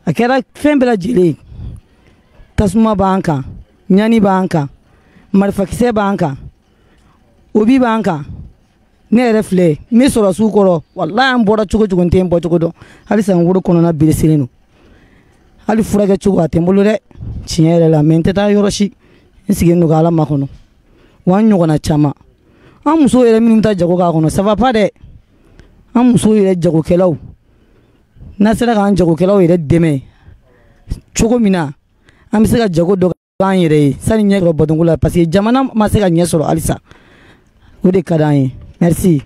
a kɛra fɛn bɛɛ lajɛlen ye tasuma b'an kan ɲani b'an kan marifakisɛ b'an kan obi b'an kan ne yɛrɛ filɛ n bɛ sɔrɔ sugu kɔrɔ walayi an bɔra cogo cogo n tɛ n bɔ cogo dɔn halisa n woro kɔnɔna bereselen don hali furakɛ cogo a tɛ n bolo dɛ tiɲɛ yɛrɛ la mɛ n tɛ taa yɔrɔ si n sigilen don ka ala makɔnɔ wa ɲɔgɔnna caman an musow yɛrɛ minnu ta jago k'a kɔnɔ saba pa dɛ an musow yɛrɛ jagokɛlaw n'a sera k'an jagokɛlaw yɛrɛ dɛmɛ cogo min na an bɛ se ka jago dɔ k'an yɛrɛ ye sani ɲɛ sɔrɔ batonko la parce que jamana ma se ka ɲɛ sɔrɔ halisa o de ka di ye merci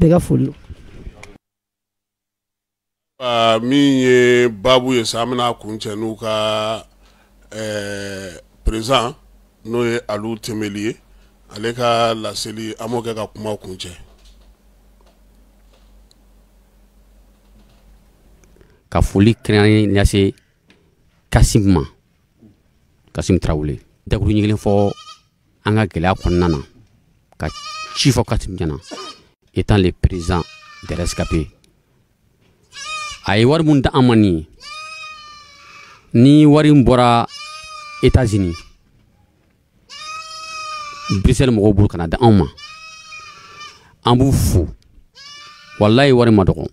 bɛɛ ka foli don min ye babu ye sa an bɛna kuncɛ n'u ka eh, président n'o ye alu temeli ye ale ka laseli an b'o kɛ ka kuma kuncɛ ka foli kɛrɛn lase kasimu ma kasimu tarawele dakuru ɲigilen fɔ an ka gɛlɛya kɔnɔna na ka ci fɔ kasimu ɲɛna étant le président de rescapé a ye wari mun di an ma nin ni wari bɔra états-unis Bruxelles mɔgɔw bolo kana di anw ma an b'u fo walayi wari ma dɔgɔ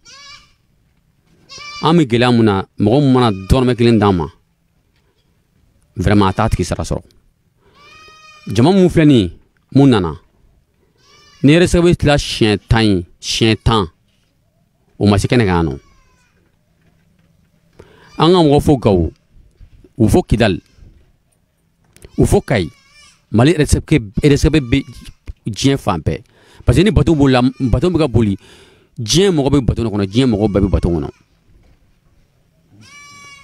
an bɛ gɛlɛya mun na mɔgɔ min mana dɔrɔmɛ kelen d'an ma vraiment a t'a tigi sara sɔrɔ jama min filɛ nin ye mun nana ni RSF tila siɲɛ tan ye siɲɛ tan o ma se kɛnɛ kan yan nɔ an ka mɔgɔ fo Gawo u fo Kidali u fo Kayi mali yɛrɛ bɛ diɲɛ fan bɛɛ parce ni bato bolila bato bɛ ka boli diɲɛ mɔgɔ bɛ bato kɔnɔ diɲɛ mɔgɔ bɛɛ bɛ bato kɔnɔ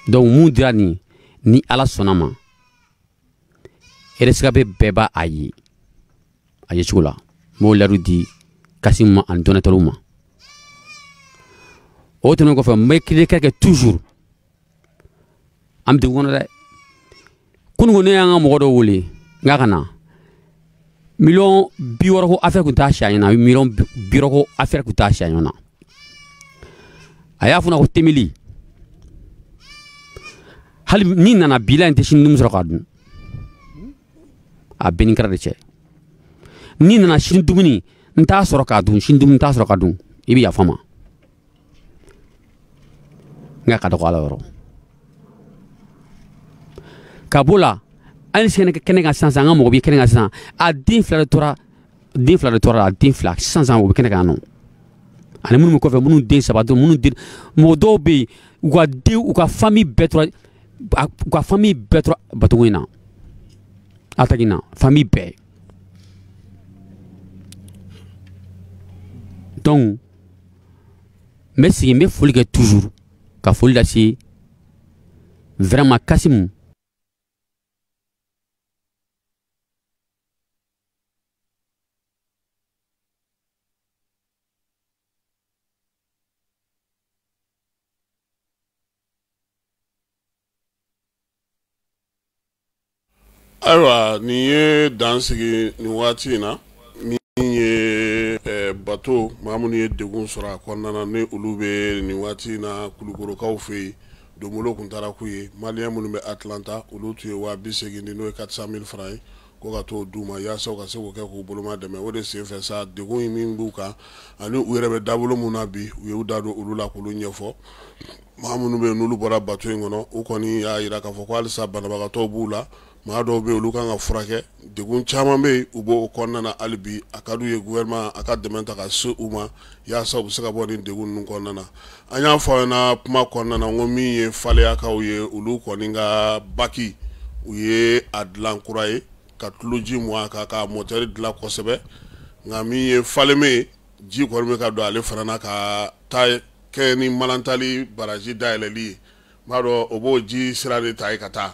donc mun dira nin ni ala sɔnna ma eresikabe bɛɛ b'a a ye a yecogo la m'o ladu di kasi ma ani dɔnɛtɔliw ma o tɛmɛn kɔfɛ n bɛ kirikɛ kɛ toujours an bɛ dugu kɔnɔ dɛ kununko ne y'an ka mɔgɔ dɔ wele n ka ka na miliyɔn bi wɔɔrɔ ko affaire tun t'a si a ɲɛna miliyɔn bi wɔɔrɔ ko affaire tun t'a si a ɲɛna a y'a fɔ na ko temeli hali n'i nana bi la in tɛ sini dumuni sɔrɔ k'a dun a bɛɛ kɛra de cɛ n'i nana sini dumuni n t'a sɔrɔ k'a dun sini dumuni n t'a sɔrɔ k'a dun i bɛ yafa ma nka ka dɔgɔ ala yɔrɔ ka b'o la hali sɛnɛ kɛnɛ kan sisan an ka mɔgɔ bi kɛnɛ kan sisan a den fila de tora den fila de tora a den fila sisan o bɛ kɛnɛ kan nɔ ani minnu bɛ kɔfɛ minnu den saba dɔrɔn minnu den mɔgɔ dɔw bɛ yen u ka den u ka fami bɛɛ tora u ka fami bɛɛ tora batogo in na ataki in na fami bɛɛ donc n bɛ sigi n bɛ foli kɛ toujours ka foli lase vraiment kasimu. ayiwa nin ye dan nin waati in na min ye eh, bato maa minnu ye degun sɔrɔ a kɔnɔna na ni olu bɛ nin waati in na kulukorokaw fɛ yen donbolo tun taara k'u ye maliyɛn minnu bɛ atilanta olu tun ye waa bi segin ni n'o ye quatre cent mille francs ye ko ka t'o d'u ma yaasa u ka se k'o kɛ k'u boloma dɛmɛ o de senfɛ sa degun min b'u kan ani u yɛrɛ bɛ dabolo min na bi u y'u da don olu la k'olu ɲɛfɔ maa minnu bɛ yen n'olu bɔra bato in kɔnɔ u kɔni y'a yira k'a fɔ ko halisa banabagatɔw b'u la maa dɔw bɛ olu kan ka furakɛ degun caman be yen u b'o kɔnɔna na hali bi a ka d'u ye gouvernement a ka dɛmɛ ta ka se u ma yaasa u bɛ se ka bɔ nin degun ninnu kɔnɔna an y'a fɔ aw ɲɛna kuma kɔnɔna ko min ye faleyakaw ye olu kɔni ka baki u ye a dilan kura ye ka tuloji mu a kan ka motɛri dilan kosɛbɛ nka min ye falenme ye ji kɔni bɛ ka don ale fana ka taa kɛ ni malantali baraji dayɛlɛli ye b'a dɔ o b'o ji sira de ta ye ka taa